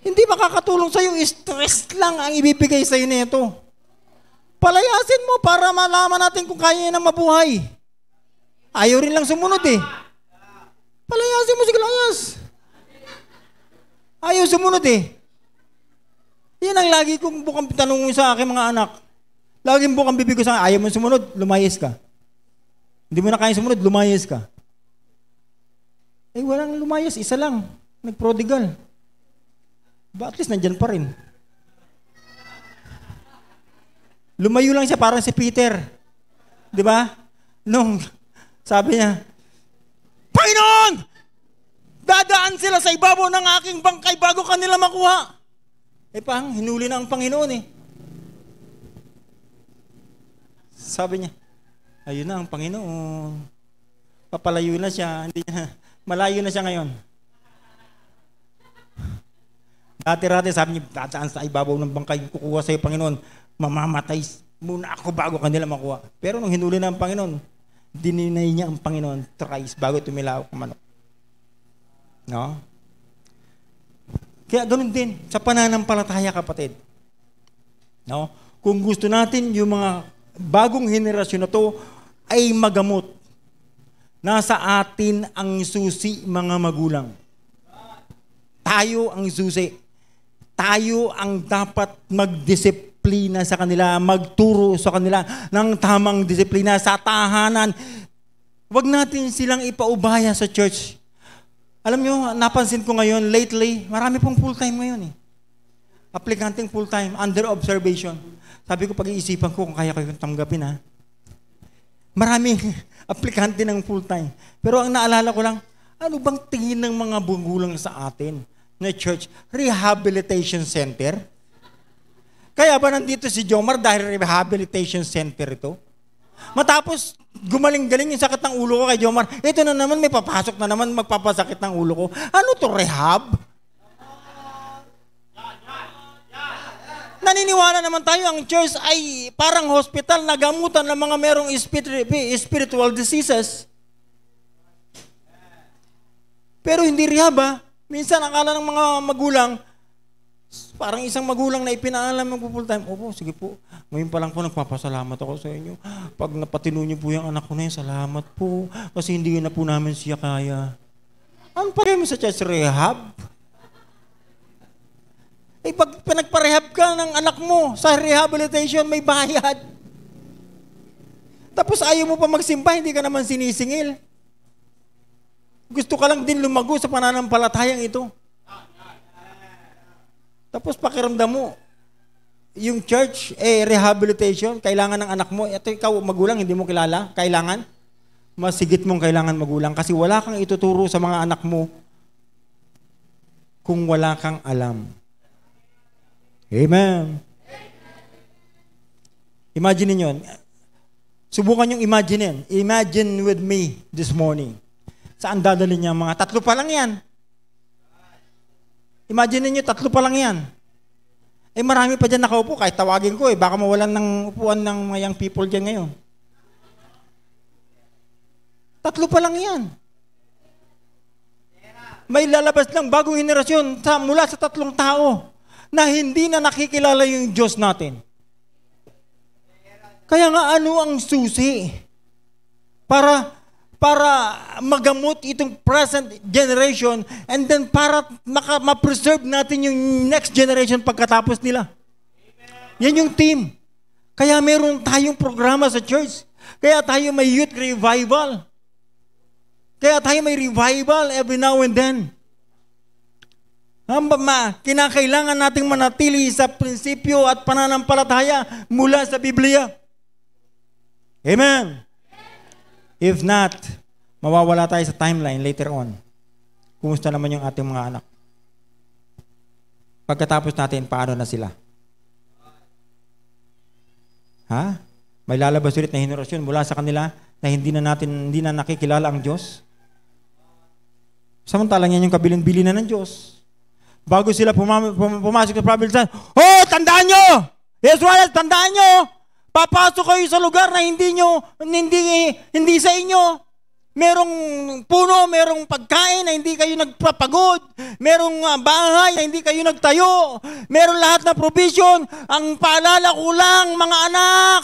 Hindi makakatulong sa'yo. Stress lang ang ibibigay sa'yo nito. Palayasin mo para malaman natin kung kaya niya na mabuhay. Ayaw rin lang sumunod eh. Palayasin mo si Goliath. Ayaw sumunod eh. Yan ang lagi kong bukang tanong sa akin mga anak. Laging bukang bibig ko sa akin, ayaw mo sumunod, lumayas ka. Hindi mo na kaya sumunod, lumayas ka. Eh walang lumayas, isa lang. Nagprodigal. Ba, at least nandyan pa rin. Lumayo lang siya parang si Peter. Di ba? Nung sabi niya, Panginoon! Dadaan sila sa ibabaw ng aking bangkay bago kanila makuha. Eh pang, hinuli na ang Panginoon eh. Sabi niya, ayun na ang Panginoon. Papalayo na siya. Hindi na, malayo na siya ngayon. Dati-rati sabi niya, tataan sa ibabaw ng bangkay, kukuha sa'yo, Panginoon, mamamatay muna ako bago kanila makuha. Pero nung hinuli na ang Panginoon, dininay niya ang Panginoon thrice bago tumilaw ang manok. No? Kaya ganun din, sa pananampalataya kapatid. No? Kung gusto natin yung mga bagong henerasyon na to ay magamot, nasa atin ang susi mga magulang. Tayo ang susi tayo ang dapat magdisiplina sa kanila, magturo sa kanila ng tamang disiplina sa tahanan. Huwag natin silang ipaubaya sa church. Alam nyo, napansin ko ngayon, lately, marami pong full-time ngayon eh. Aplikanteng full-time, under observation. Sabi ko, pag-iisipan ko kung kaya ko yung tanggapin ha. Maraming aplikante ng full-time. Pero ang naalala ko lang, ano bang tingin ng mga bugulang sa atin? na church, rehabilitation center. Kaya ba nandito si Jomar dahil rehabilitation center ito? Matapos gumaling-galing yung sakit ng ulo ko kay Jomar, ito na naman, may papasok na naman, magpapasakit ng ulo ko. Ano to, rehab? Naniniwala naman tayo, ang church ay parang hospital na gamutan ng mga merong spiritual diseases. Pero hindi rehab ah. Minsan, akala ng mga magulang, parang isang magulang na ipinaalam ng full time, opo, sige po, ngayon pa lang po nagpapasalamat ako sa inyo. Pag napatino niyo po yung anak ko na yan, salamat po, kasi hindi na po namin siya kaya. Ano pa mo sa chest rehab? Eh, pag pinagparehab ka ng anak mo sa rehabilitation, may bayad. Tapos ayaw mo pa magsimba, hindi ka naman sinisingil. Gusto ka lang din lumago sa pananampalatayang ito. Tapos pakiramdam mo, yung church, eh, rehabilitation, kailangan ng anak mo. Ito ikaw, magulang, hindi mo kilala, kailangan. Masigit mong kailangan magulang kasi wala kang ituturo sa mga anak mo kung wala kang alam. Amen. Imagine niyo, Subukan yung imagine. Imagine with me this morning. Saan dadali niya mga tatlo pa lang yan? Imagine niyo tatlo pa lang yan. Eh marami pa diyan nakaupo kahit tawagin ko eh. Baka mawalan ng upuan ng mga young people diyan ngayon. Tatlo pa lang yan. May lalabas ng bagong henerasyon sa, mula sa tatlong tao na hindi na nakikilala yung Diyos natin. Kaya nga ano ang susi para para magamot itong present generation and then para maka, ma-preserve natin yung next generation pagkatapos nila. Amen. Yan yung team. Kaya meron tayong programa sa church. Kaya tayo may youth revival. Kaya tayo may revival every now and then. Ma, kinakailangan nating manatili sa prinsipyo at pananampalataya mula sa Biblia. Amen. If not, mawawala tayo sa timeline later on. Kumusta naman yung ating mga anak? Pagkatapos natin, paano na sila? Ha? May lalabas ulit na henerasyon mula sa kanila na hindi na natin, hindi na nakikilala ang Diyos. Samantalang yan yung kabilin-bilin na ng Diyos. Bago sila pumam- pum- pumasok sa province, Oh, tandaan nyo! Israel, tandaan nyo! Papasok kayo sa lugar na hindi nyo, hindi, hindi sa inyo. Merong puno, merong pagkain na hindi kayo nagpapagod. Merong ah, bahay na hindi kayo nagtayo. Merong lahat na provision. Ang paalala ko lang, mga anak,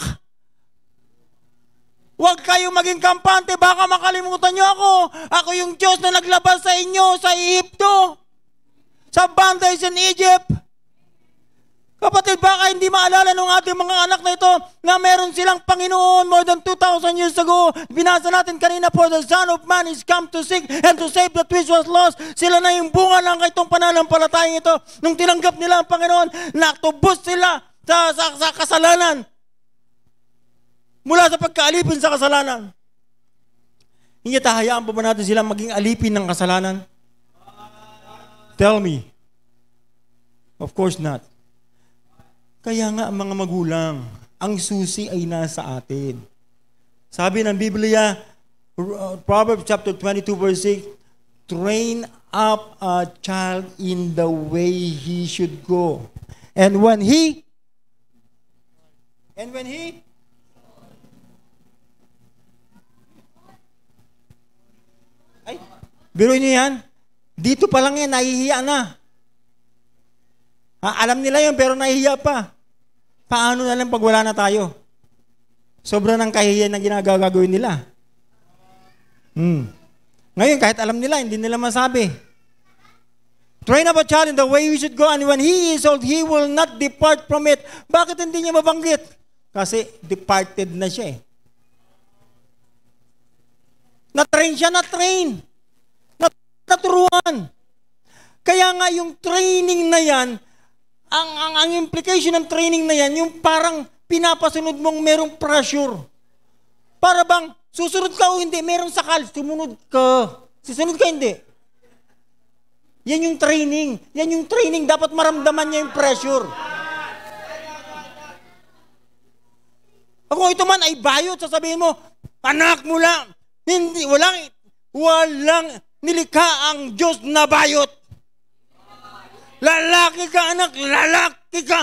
Huwag kayong maging kampante, baka makalimutan niyo ako. Ako yung Diyos na naglabas sa inyo sa Egypto. Sa bondage in Egypt. Kapatid, baka hindi maalala ng ating mga anak na ito na meron silang Panginoon more than 2,000 years ago. Binasa natin kanina, for the Son of Man is come to seek and to save that which was lost. Sila na yung bunga ng itong pananampalatayang ito. Nung tinanggap nila ang Panginoon, naktubos sila sa, sa, sa kasalanan. Mula sa pagkaalipin sa kasalanan. Hindi tahayaan pa ba natin silang maging alipin ng kasalanan? Tell me. Of course not. Kaya nga mga magulang, ang susi ay nasa atin. Sabi ng Biblia, uh, Proverbs chapter 22 verse 6, train up a child in the way he should go. And when he And when he Ay, biruin niyo yan. Dito pa lang yan, nahihiya na. Ha, alam nila yun, pero nahihiya pa. Paano na lang pag wala na tayo? Sobra ng kahihiyan na ginagagawin nila. Hmm. Ngayon, kahit alam nila, hindi nila masabi. Train up a child in the way he should go, and when he is old, he will not depart from it. Bakit hindi niya mabanggit? Kasi departed na siya eh. Na-train siya, na-train. Naturuan. Kaya nga yung training na yan, ang, ang, ang implication ng training na yan, yung parang pinapasunod mong merong pressure. Para bang, susunod ka o hindi, merong sakal, sumunod ka. Susunod ka hindi. Yan yung training. Yan yung training. Dapat maramdaman niya yung pressure. Ako ito man ay bayot, sasabihin mo, anak mo lang, hindi, walang, walang nilikha ang Diyos na bayot. Lalaki ka anak, lalaki ka.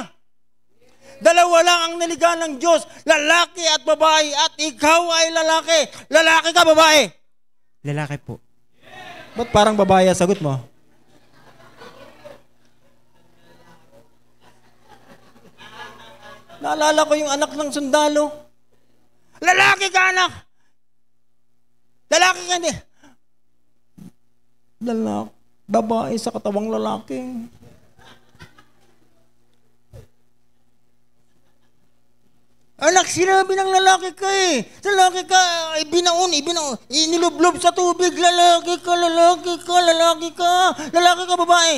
Dalawa lang ang niliga ng Diyos, lalaki at babae, at ikaw ay lalaki. Lalaki ka, babae? Lalaki po. Ba't parang babae ang sagot mo? Naalala ko yung anak ng sundalo. Lalaki ka, anak! Lalaki ka, hindi. Lalaki. Babae sa katawang lalaki. Anak, sinabi ng lalaki ka eh. Lalaki ka, ibinaon, eh, ibinaon, eh, inilublob sa tubig. Lalaki ka, lalaki ka, lalaki ka. Lalaki ka, babae.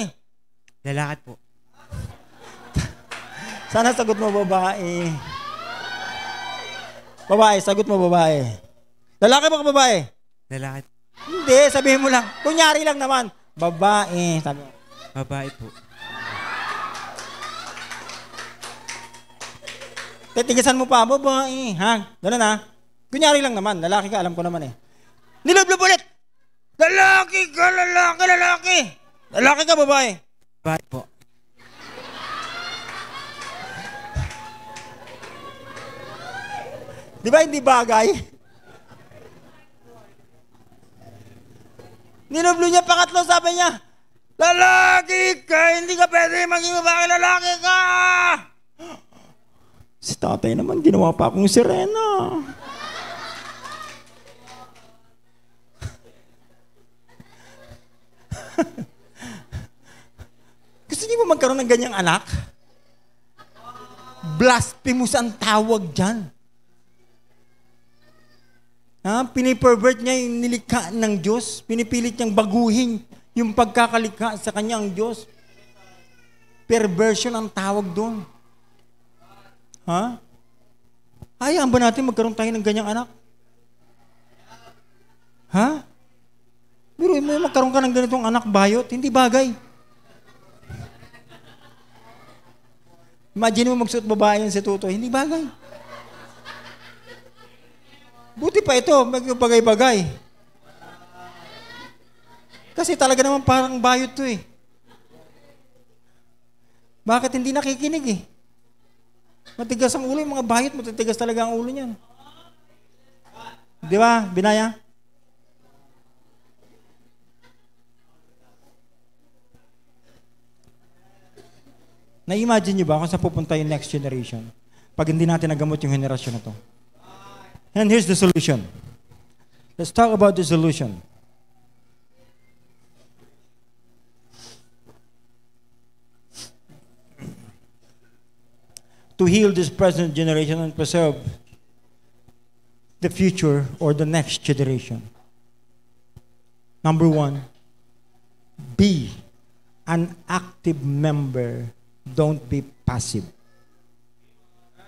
Lalaki po. Sana sagot mo, babae. Babae, sagot mo, babae. Lalaki ba ka, babae? Lalaki. Hindi, sabihin mo lang. Kunyari lang naman. Babae. Sabi Babae po. Titigasan mo pa, babae, ha? Ganun na. Kunyari lang naman, lalaki ka, alam ko naman eh. Nilublob ulit! Lalaki ka, lalaki, lalaki! Lalaki ka, babae. Babae po. Di ba hindi bagay? Nilublo niya pangatlo, sabi niya, Lalaki ka, hindi ka pwede maging babae, lalaki ka! Si tatay naman, ginawa pa akong sirena. Gusto niyo ba magkaroon ng ganyang anak? Blasphemous ang tawag dyan. Ha? Pinipervert niya yung nilikha ng Diyos. Pinipilit niyang baguhin yung pagkakalikha sa kanya ang Diyos. Perversion ang tawag doon. Ha? Hayaan ba natin magkaroon tayo ng ganyang anak? Ha? Biro mo, magkaroon ka ng ganitong anak bayot, hindi bagay. Imagine mo magsuot babae yan si Tuto, hindi bagay. Buti pa ito, magbagay-bagay. Kasi talaga naman parang bayot to eh. Bakit hindi nakikinig eh? Matigas ang ulo. Yung mga bahit, matitigas talaga ang ulo niyan. Di ba, Binaya? Na-imagine nyo ba kung saan pupunta yung next generation pag hindi natin nagamot yung generation na to? And here's the solution. Let's talk about the solution. to heal this present generation and preserve the future or the next generation. Number one, be an active member. Don't be passive.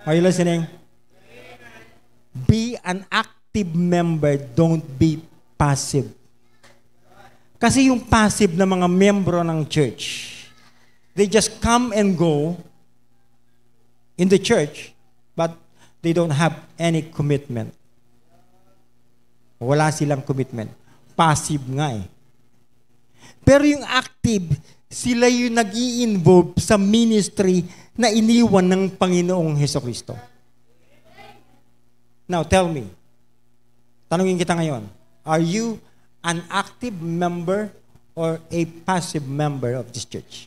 Are you listening? Be an active member. Don't be passive. Kasi yung passive na mga membro ng church, they just come and go in the church, but they don't have any commitment. Wala silang commitment. Passive nga eh. Pero yung active, sila yung nag involve sa ministry na iniwan ng Panginoong Heso Kristo. Now, tell me. Tanungin kita ngayon. Are you an active member or a passive member of this church?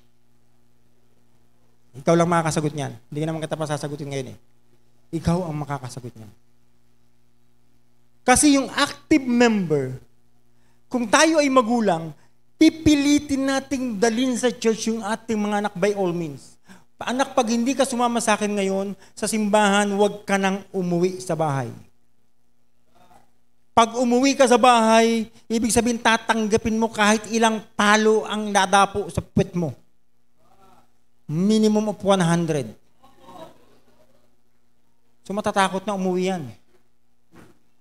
Ikaw lang makakasagot niyan. Hindi ka naman kita pa sasagutin ngayon eh. Ikaw ang makakasagot niyan. Kasi yung active member, kung tayo ay magulang, pipilitin nating dalin sa church yung ating mga anak by all means. Anak, pag hindi ka sumama sa akin ngayon sa simbahan, huwag ka nang umuwi sa bahay. Pag umuwi ka sa bahay, ibig sabihin tatanggapin mo kahit ilang palo ang nadapo sa puwet mo. Minimum of 100. So matatakot na umuwi yan.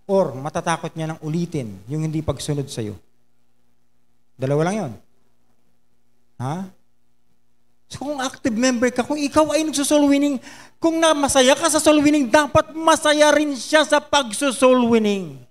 Or matatakot niya ng ulitin yung hindi pagsunod sa'yo. Dalawa lang yon. Ha? So kung active member ka, kung ikaw ay nagsusoul winning, kung na masaya ka sa soul winning, dapat masaya rin siya sa pagsusoul winning.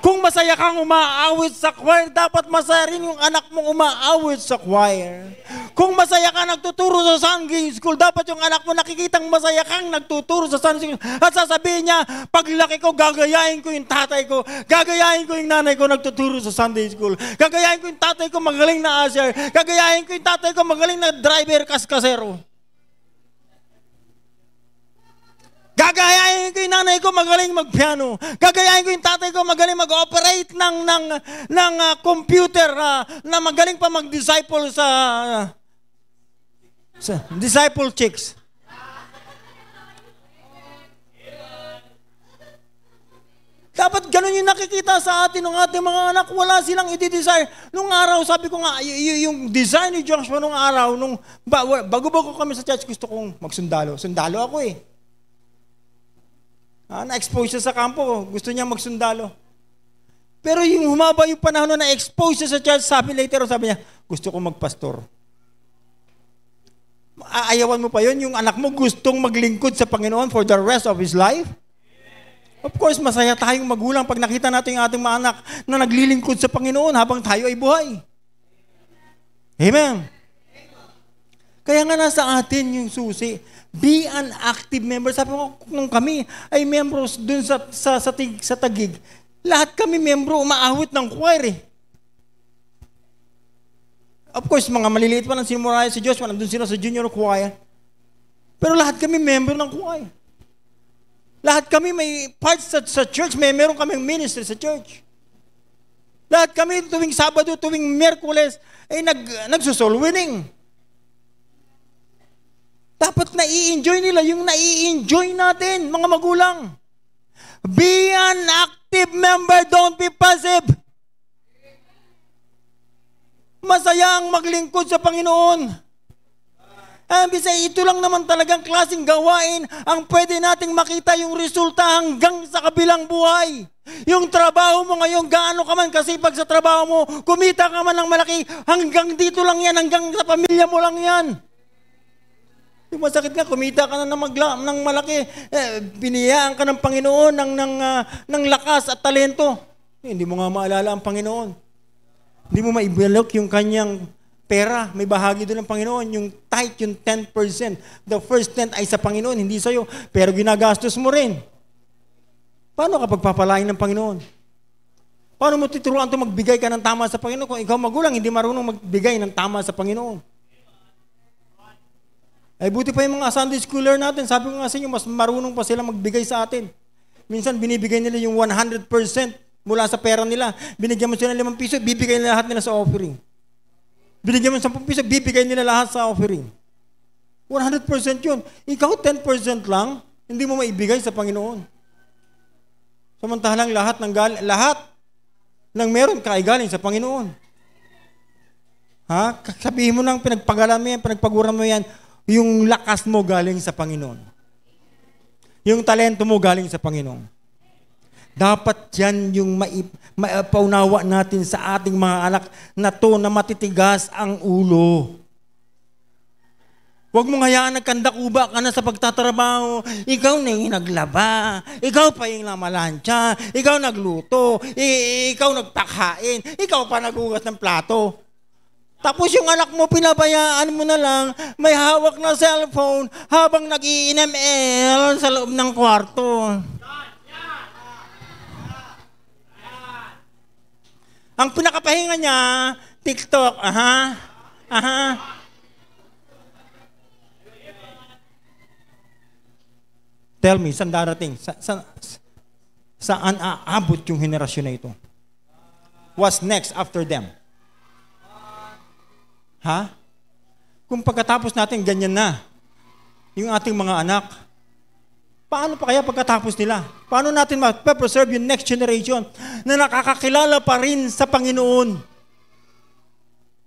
Kung masaya kang umaawit sa choir, dapat masaya rin yung anak mong umaawit sa choir. Kung masaya ka nagtuturo sa Sunday School, dapat yung anak mo nakikitang masaya kang nagtuturo sa Sunday School. At sasabihin niya, paglaki ko, gagayain ko yung tatay ko, gagayain ko yung nanay ko nagtuturo sa Sunday School, gagayain ko yung tatay ko magaling na usher, gagayain ko yung tatay ko magaling na driver kaskasero. Gagayahin ko yung nanay ko magaling magpiano. Gagayahin ko yung tatay ko magaling mag-operate ng, ng, ng uh, computer uh, na magaling pa mag-disciple sa, sa disciple chicks. Dapat ganun yung nakikita sa atin ng ating mga anak. Wala silang i-desire. Nung araw, sabi ko nga, y- yung design ni Joshua nung araw, nung bago-bago kami sa church, gusto kong magsundalo. Sundalo ako eh. Ah, na-expose siya sa kampo, gusto niya magsundalo. Pero yung humaba yung panahon na na-expose siya sa church, sabi later, sabi niya, gusto ko magpastor. Ayawan mo pa yon yung anak mo gustong maglingkod sa Panginoon for the rest of his life? Of course, masaya tayong magulang pag nakita natin yung ating mga anak na naglilingkod sa Panginoon habang tayo ay buhay. Amen. Kaya nga nasa atin yung susi. Be an active member. Sabi ko, nung kami ay members dun sa, sa, sa, tig, sa tagig, lahat kami membro umaawit ng choir eh. Of course, mga maliliit pa ng sinumuraya si Joshua, nandun sila sa junior choir. Pero lahat kami member ng choir. Lahat kami may parts sa, sa church, may meron kaming ministry sa church. Lahat kami tuwing Sabado, tuwing Merkules, ay eh, nag, nagsusol winning. Dapat nai-enjoy nila yung nai-enjoy natin, mga magulang. Be an active member, don't be passive. Masaya ang maglingkod sa Panginoon. Ibig sa ito lang naman talagang klaseng gawain ang pwede nating makita yung resulta hanggang sa kabilang buhay. Yung trabaho mo ngayon, gaano ka man kasi pag sa trabaho mo, kumita ka man ng malaki, hanggang dito lang yan, hanggang sa pamilya mo lang yan. Yung masakit ka, kumita ka na ng, magla, ng malaki. Eh, biniyaan ka ng Panginoon ng, ng, uh, ng lakas at talento. Eh, hindi mo nga maalala ang Panginoon. Hindi mo maibalok yung kanyang pera. May bahagi doon ng Panginoon. Yung tight, yung 10%. The first 10 ay sa Panginoon, hindi sa'yo. Pero ginagastos mo rin. Paano kapag papalain ng Panginoon? Paano mo tituruan ito magbigay ka ng tama sa Panginoon kung ikaw magulang, hindi marunong magbigay ng tama sa Panginoon? Ay eh, buti pa yung mga Sunday schooler natin, sabi ko nga sa inyo, mas marunong pa sila magbigay sa atin. Minsan binibigay nila yung 100% mula sa pera nila. Binigyan mo sila ng 5 piso, bibigay nila lahat nila sa offering. Binigyan mo 10 piso, bibigay nila lahat sa offering. 100% yun. Ikaw 10% lang, hindi mo maibigay sa Panginoon. Samantalang lahat ng gal lahat ng meron ka ay galing sa Panginoon. Ha? Sabihin mo nang pinagpagalan mo yan, pinagpaguran mo yan, yung lakas mo galing sa Panginoon. Yung talento mo galing sa Panginoon. Dapat yan yung maip, maipaunawa natin sa ating mga anak na to na matitigas ang ulo. Huwag mong hayaan nagkandakuba ka na sa pagtatrabaho. Ikaw na yung naglaba. Ikaw pa yung namalansya. Ikaw nagluto. I- ikaw nagpakain. Ikaw pa nagugas ng plato. Tapos yung anak mo, pinabayaan mo na lang, may hawak na cellphone habang nag ML sa loob ng kwarto. Ang pinakapahinga niya, TikTok. Aha. Aha. Tell me, saan darating? Sa, sa, saan aabot yung henerasyon na ito? What's next after them? Ha? Kung pagkatapos natin ganyan na, yung ating mga anak, paano pa kaya pagkatapos nila? Paano natin ma-preserve yung next generation na nakakakilala pa rin sa Panginoon?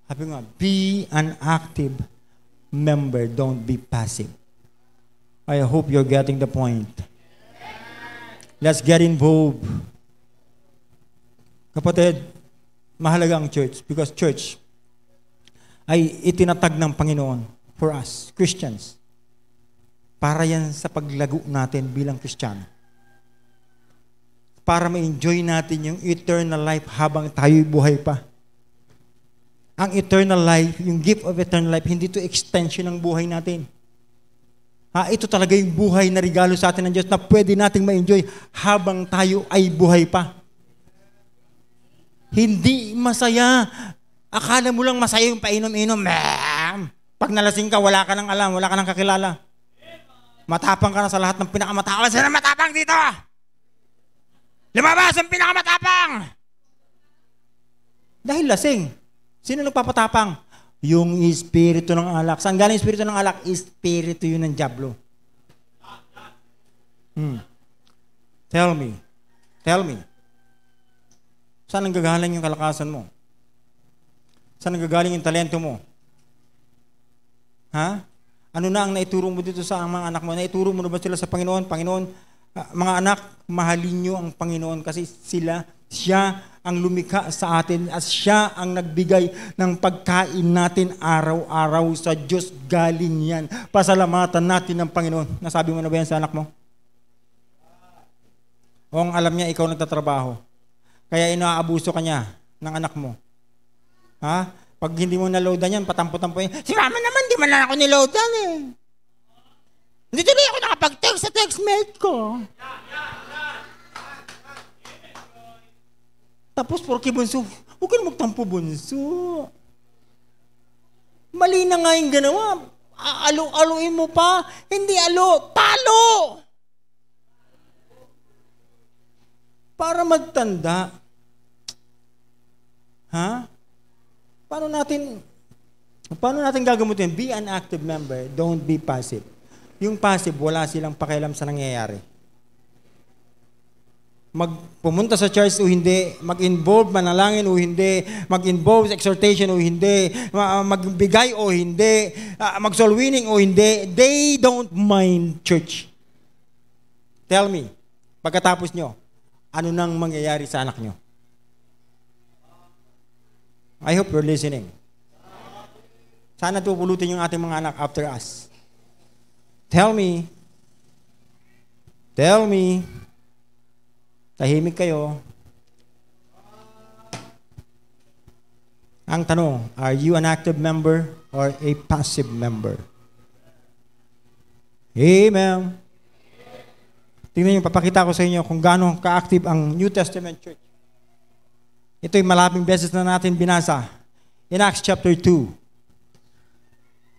Sabi nga, be an active member, don't be passive. I hope you're getting the point. Let's get involved. Kapatid, mahalaga ang church because church ay itinatag ng Panginoon for us, Christians. Para yan sa paglago natin bilang Kristiyano. Para ma-enjoy natin yung eternal life habang tayo'y buhay pa. Ang eternal life, yung gift of eternal life, hindi to extension ng buhay natin. Ha, ah, ito talaga yung buhay na regalo sa atin ng Diyos na pwede nating ma-enjoy habang tayo ay buhay pa. Hindi masaya Akala mo lang masaya yung painom-inom. Ma'am! Pag nalasing ka, wala ka nang alam, wala ka nang kakilala. Matapang ka na sa lahat ng pinakamatapang. Sino matapang dito? Lumabas ang pinakamatapang! Dahil lasing. Sino nagpapatapang? Yung espiritu ng alak. Saan galing espiritu ng alak? Espiritu yun ng Diablo. Hmm. Tell me. Tell me. Saan ang gagaling yung kalakasan mo? Saan nagagaling yung talento mo? Ha? Ano na ang naituro mo dito sa mga anak mo? Naituro mo na ba sila sa Panginoon? Panginoon, uh, mga anak, mahalin niyo ang Panginoon kasi sila, siya ang lumikha sa atin at siya ang nagbigay ng pagkain natin araw-araw sa Diyos galing yan. Pasalamatan natin ng Panginoon. Nasabi mo na ba yan sa anak mo? O ang alam niya, ikaw nagtatrabaho. Kaya inaabuso ka niya ng anak mo Ha? Pag hindi mo naloadan yan, patampo-tampo yan. Si mama naman, di man lang ako niloadan eh. Hindi tuloy ako nakapag-text sa text mate ko. Tapos, porki bunso, huwag ka magtampo bunso. Mali na nga yung ganawa. Alo-aloin mo pa. Hindi alo, palo! Para magtanda. Ha? Paano natin paano natin gagamutin? Be an active member, don't be passive. Yung passive, wala silang pakialam sa nangyayari. Magpumunta sa church o hindi, mag-involve manalangin o hindi, mag-involve sa exhortation o hindi, magbigay o hindi, uh, ah, mag-soul winning o hindi, they don't mind church. Tell me, pagkatapos nyo, ano nang mangyayari sa anak nyo? I hope you're listening. Sana pulutin yung ating mga anak after us. Tell me, tell me, tahimik kayo. Ang tanong, are you an active member or a passive member? Amen. Tingnan niyo, papakita ko sa inyo kung gaano ka-active ang New Testament Church. Ito'y malaping beses na natin binasa. In Acts chapter 2.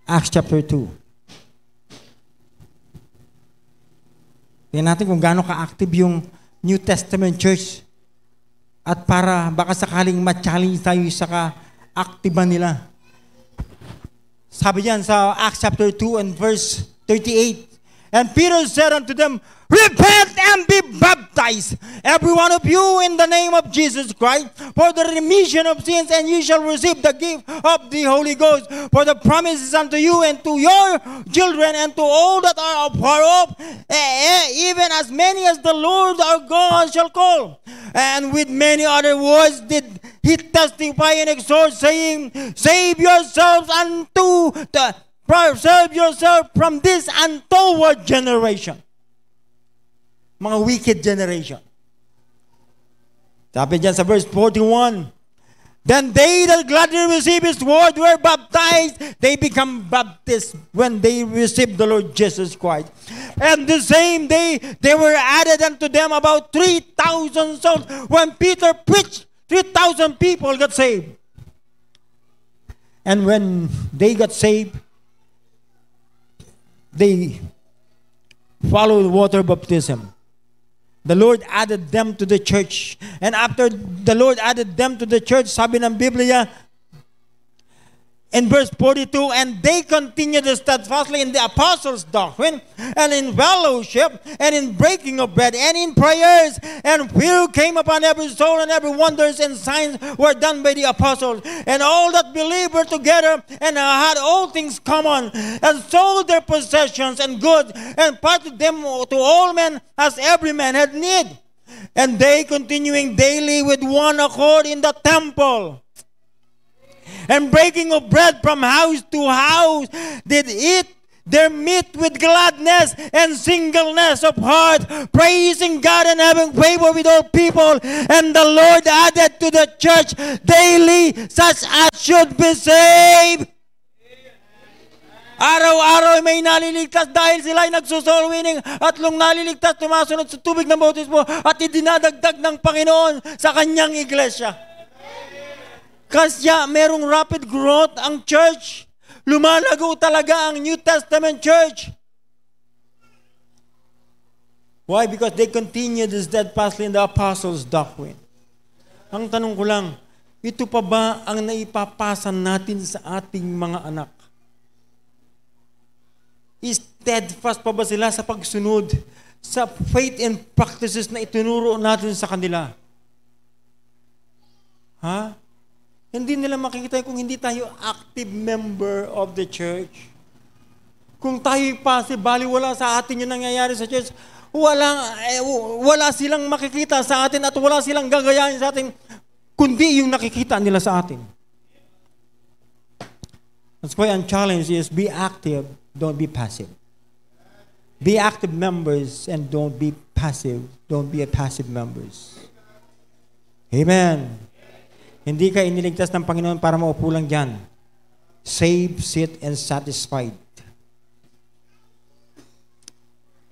Acts chapter 2. Tingnan natin kung gaano ka-active yung New Testament church. At para baka sakaling ma-challenge tayo sa ka-active nila. Sabi niyan sa Acts chapter 2 and verse 38, And Peter said unto them, Repent and be baptized, every one of you, in the name of Jesus Christ, for the remission of sins, and ye shall receive the gift of the Holy Ghost. For the promises unto you and to your children and to all that are afar off, eh, eh, even as many as the Lord our God shall call. And with many other words did he testify and exhort, saying, Save yourselves unto the, save yourself from this untoward generation mga wicked generation. Sabi dyan sa verse 41, Then they that gladly receive His word were baptized. They become baptists when they received the Lord Jesus Christ. And the same day they were added unto them about 3,000 souls. When Peter preached, 3,000 people got saved. And when they got saved, they followed water baptism. The Lord added them to the church. And after the Lord added them to the church, sabi ng Biblia, in verse 42 and they continued steadfastly in the apostles doctrine and in fellowship and in breaking of bread and in prayers and fear came upon every soul and every wonders and signs were done by the apostles and all that believed were together and had all things common and sold their possessions and goods and parted them to all men as every man had need and they continuing daily with one accord in the temple and breaking of bread from house to house, did eat their meat with gladness and singleness of heart, praising God and having favor with all people. And the Lord added to the church daily such as should be saved. Araw-araw may naliligtas dahil sila ay nagsusoul winning at lung naliligtas tumasunod sa tubig ng bautismo at idinadagdag ng Panginoon sa kanyang iglesia. Kaya merong rapid growth ang church. Lumalago talaga ang New Testament church. Why? Because they continue this continued steadfastly in the apostles' doctrine. Ang tanong ko lang, ito pa ba ang naipapasa natin sa ating mga anak? Is Steadfast pa ba sila sa pagsunod sa faith and practices na itinuro natin sa kanila? Ha? Hindi nila makikita kung hindi tayo active member of the church. Kung tayo pasi, baliwala sa atin yung nangyayari sa church, wala, eh, wala silang makikita sa atin at wala silang gagayahin sa atin, kundi yung nakikita nila sa atin. That's why ang challenge is be active, don't be passive. Be active members and don't be passive. Don't be a passive members. Amen. Hindi ka iniligtas ng Panginoon para maupo lang dyan. Save, sit, and satisfied.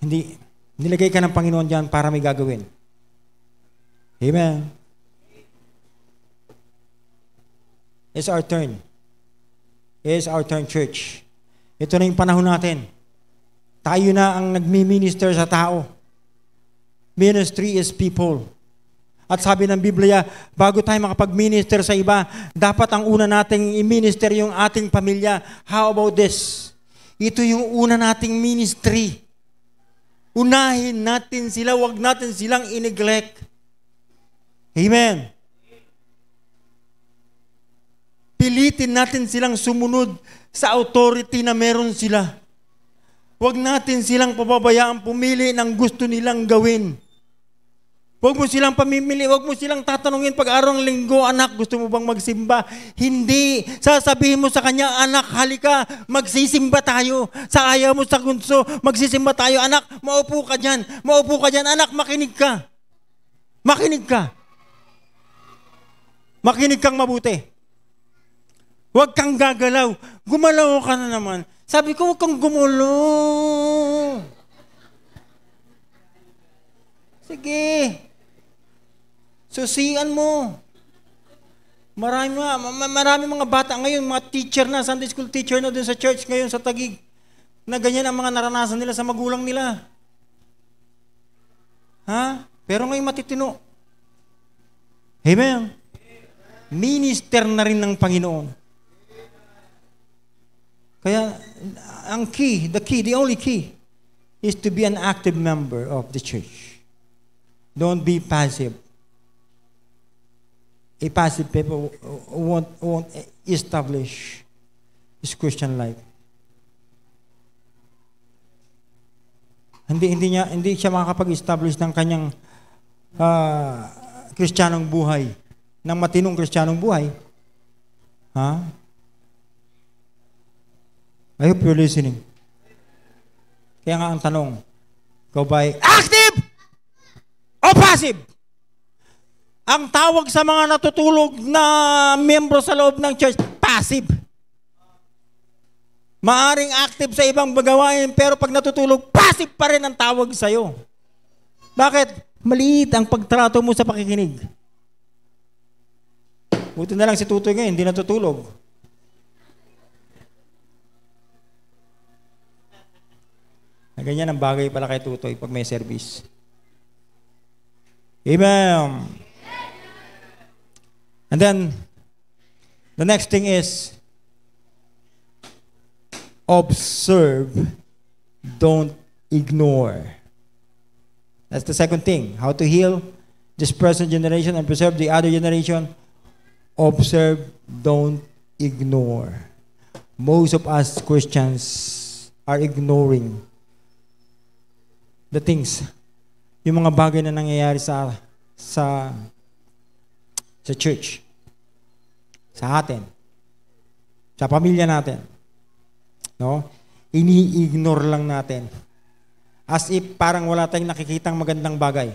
Hindi, nilagay ka ng Panginoon dyan para may gagawin. Amen. It's our turn. It's our turn, church. Ito na yung panahon natin. Tayo na ang nagmi-minister sa tao. Ministry is people. At sabi ng Biblia, bago tayo makapag-minister sa iba, dapat ang una nating i-minister yung ating pamilya. How about this? Ito yung una nating ministry. Unahin natin sila, wag natin silang ineglect. Amen. Pilitin natin silang sumunod sa authority na meron sila. Huwag natin silang pababayaan pumili ng gusto nilang gawin. Huwag mo silang pamimili, huwag mo silang tatanungin pag araw linggo, anak, gusto mo bang magsimba? Hindi. Sasabihin mo sa kanya, anak, halika, magsisimba tayo. Sa ayaw mo sa gunso, magsisimba tayo. Anak, maupo ka dyan, maupo ka dyan. Anak, makinig ka. Makinig ka. Makinig kang mabuti. Huwag kang gagalaw. Gumalaw ka na naman. Sabi ko, huwag kang gumulo. Sige. Susian mo. Marami mga, marami mga bata ngayon, mga teacher na, Sunday school teacher na dun sa church ngayon sa Tagig, na ganyan ang mga naranasan nila sa magulang nila. Ha? Pero ngayon matitino. Amen? Minister na rin ng Panginoon. Kaya, ang key, the key, the only key, is to be an active member of the church. Don't be passive a passive people won't, won't establish his Christian life. Hindi, hindi, niya, hindi siya makakapag-establish ng kanyang uh, ah, kristyanong buhay, ng matinong kristyanong buhay. Ha? Huh? I hope you're listening. Kaya nga ang tanong, go by active or passive? Ang tawag sa mga natutulog na miyembro sa loob ng church, passive. Maaring active sa ibang gawain, pero pag natutulog, passive pa rin ang tawag sa'yo. Bakit? Maliit ang pagtrato mo sa pakikinig. Buti na lang si Tutoy ngayon, hindi natutulog. Na ganyan ang bagay pala kay Tutoy pag may service. Amen. And then, the next thing is observe, don't ignore. That's the second thing. How to heal this present generation and preserve the other generation. Observe, don't ignore. Most of us Christians are ignoring the things, yung mga bagay na nangyayari sa sa sa church, sa atin, sa pamilya natin. No? Ini-ignore lang natin. As if parang wala tayong nakikitang magandang bagay.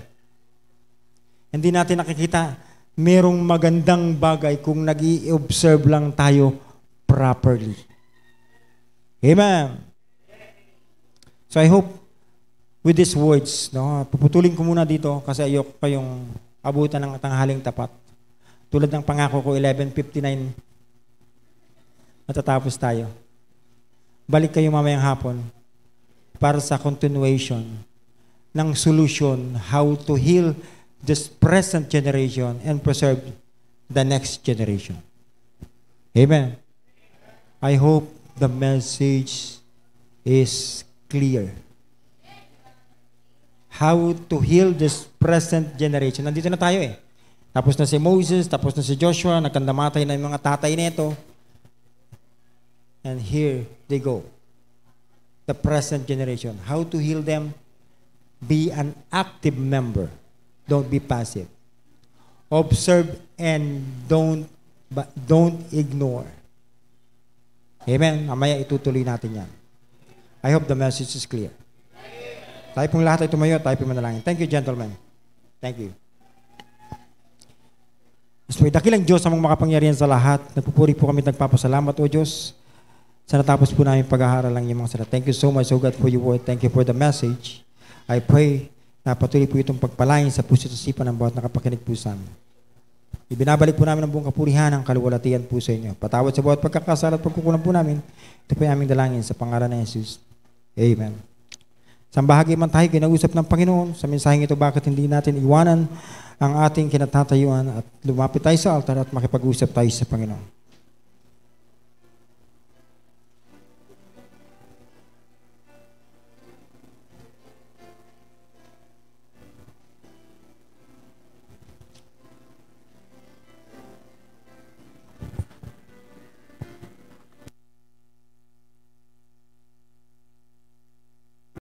Hindi natin nakikita merong magandang bagay kung nag observe lang tayo properly. Amen. So I hope with these words, no, puputulin ko muna dito kasi ayok pa yung abutan ng tanghaling tapat. Tulad ng pangako ko, 11.59, matatapos tayo. Balik kayo mamayang hapon para sa continuation ng solution how to heal this present generation and preserve the next generation. Amen. I hope the message is clear. How to heal this present generation. Nandito na tayo eh. Tapos na si Moses, tapos na si Joshua, nagkandamatay na yung mga tatay nito. And here they go. The present generation. How to heal them? Be an active member. Don't be passive. Observe and don't don't ignore. Amen. Mamaya itutuloy natin yan. I hope the message is clear. Tayo pong lahat ay tumayo, tayo pong manalangin. Thank you, gentlemen. Thank you. Mas po, dakilang Diyos among makapangyarihan sa lahat. Nagpupuri po kami at nagpapasalamat, O Diyos, sa natapos po namin pag-aaral lang yung mga sala. Thank you so much, O God, for your word. Thank you for the message. I pray na patuloy po itong pagpalain sa puso at sipan ng bawat nakapakinig po sa amin. Ibinabalik po namin ang buong kapurihan, ang kaluwalatian po sa inyo. Patawad sa bawat pagkakasala at pagkukulang po namin. Ito po ay aming dalangin sa pangalan ng Jesus. Amen. Sa bahagi man tayo kinausap ng Panginoon, sa mensaheng ito bakit hindi natin iwanan ang ating kinatatayuan at lumapit tayo sa altar at makipag-usap tayo sa Panginoon.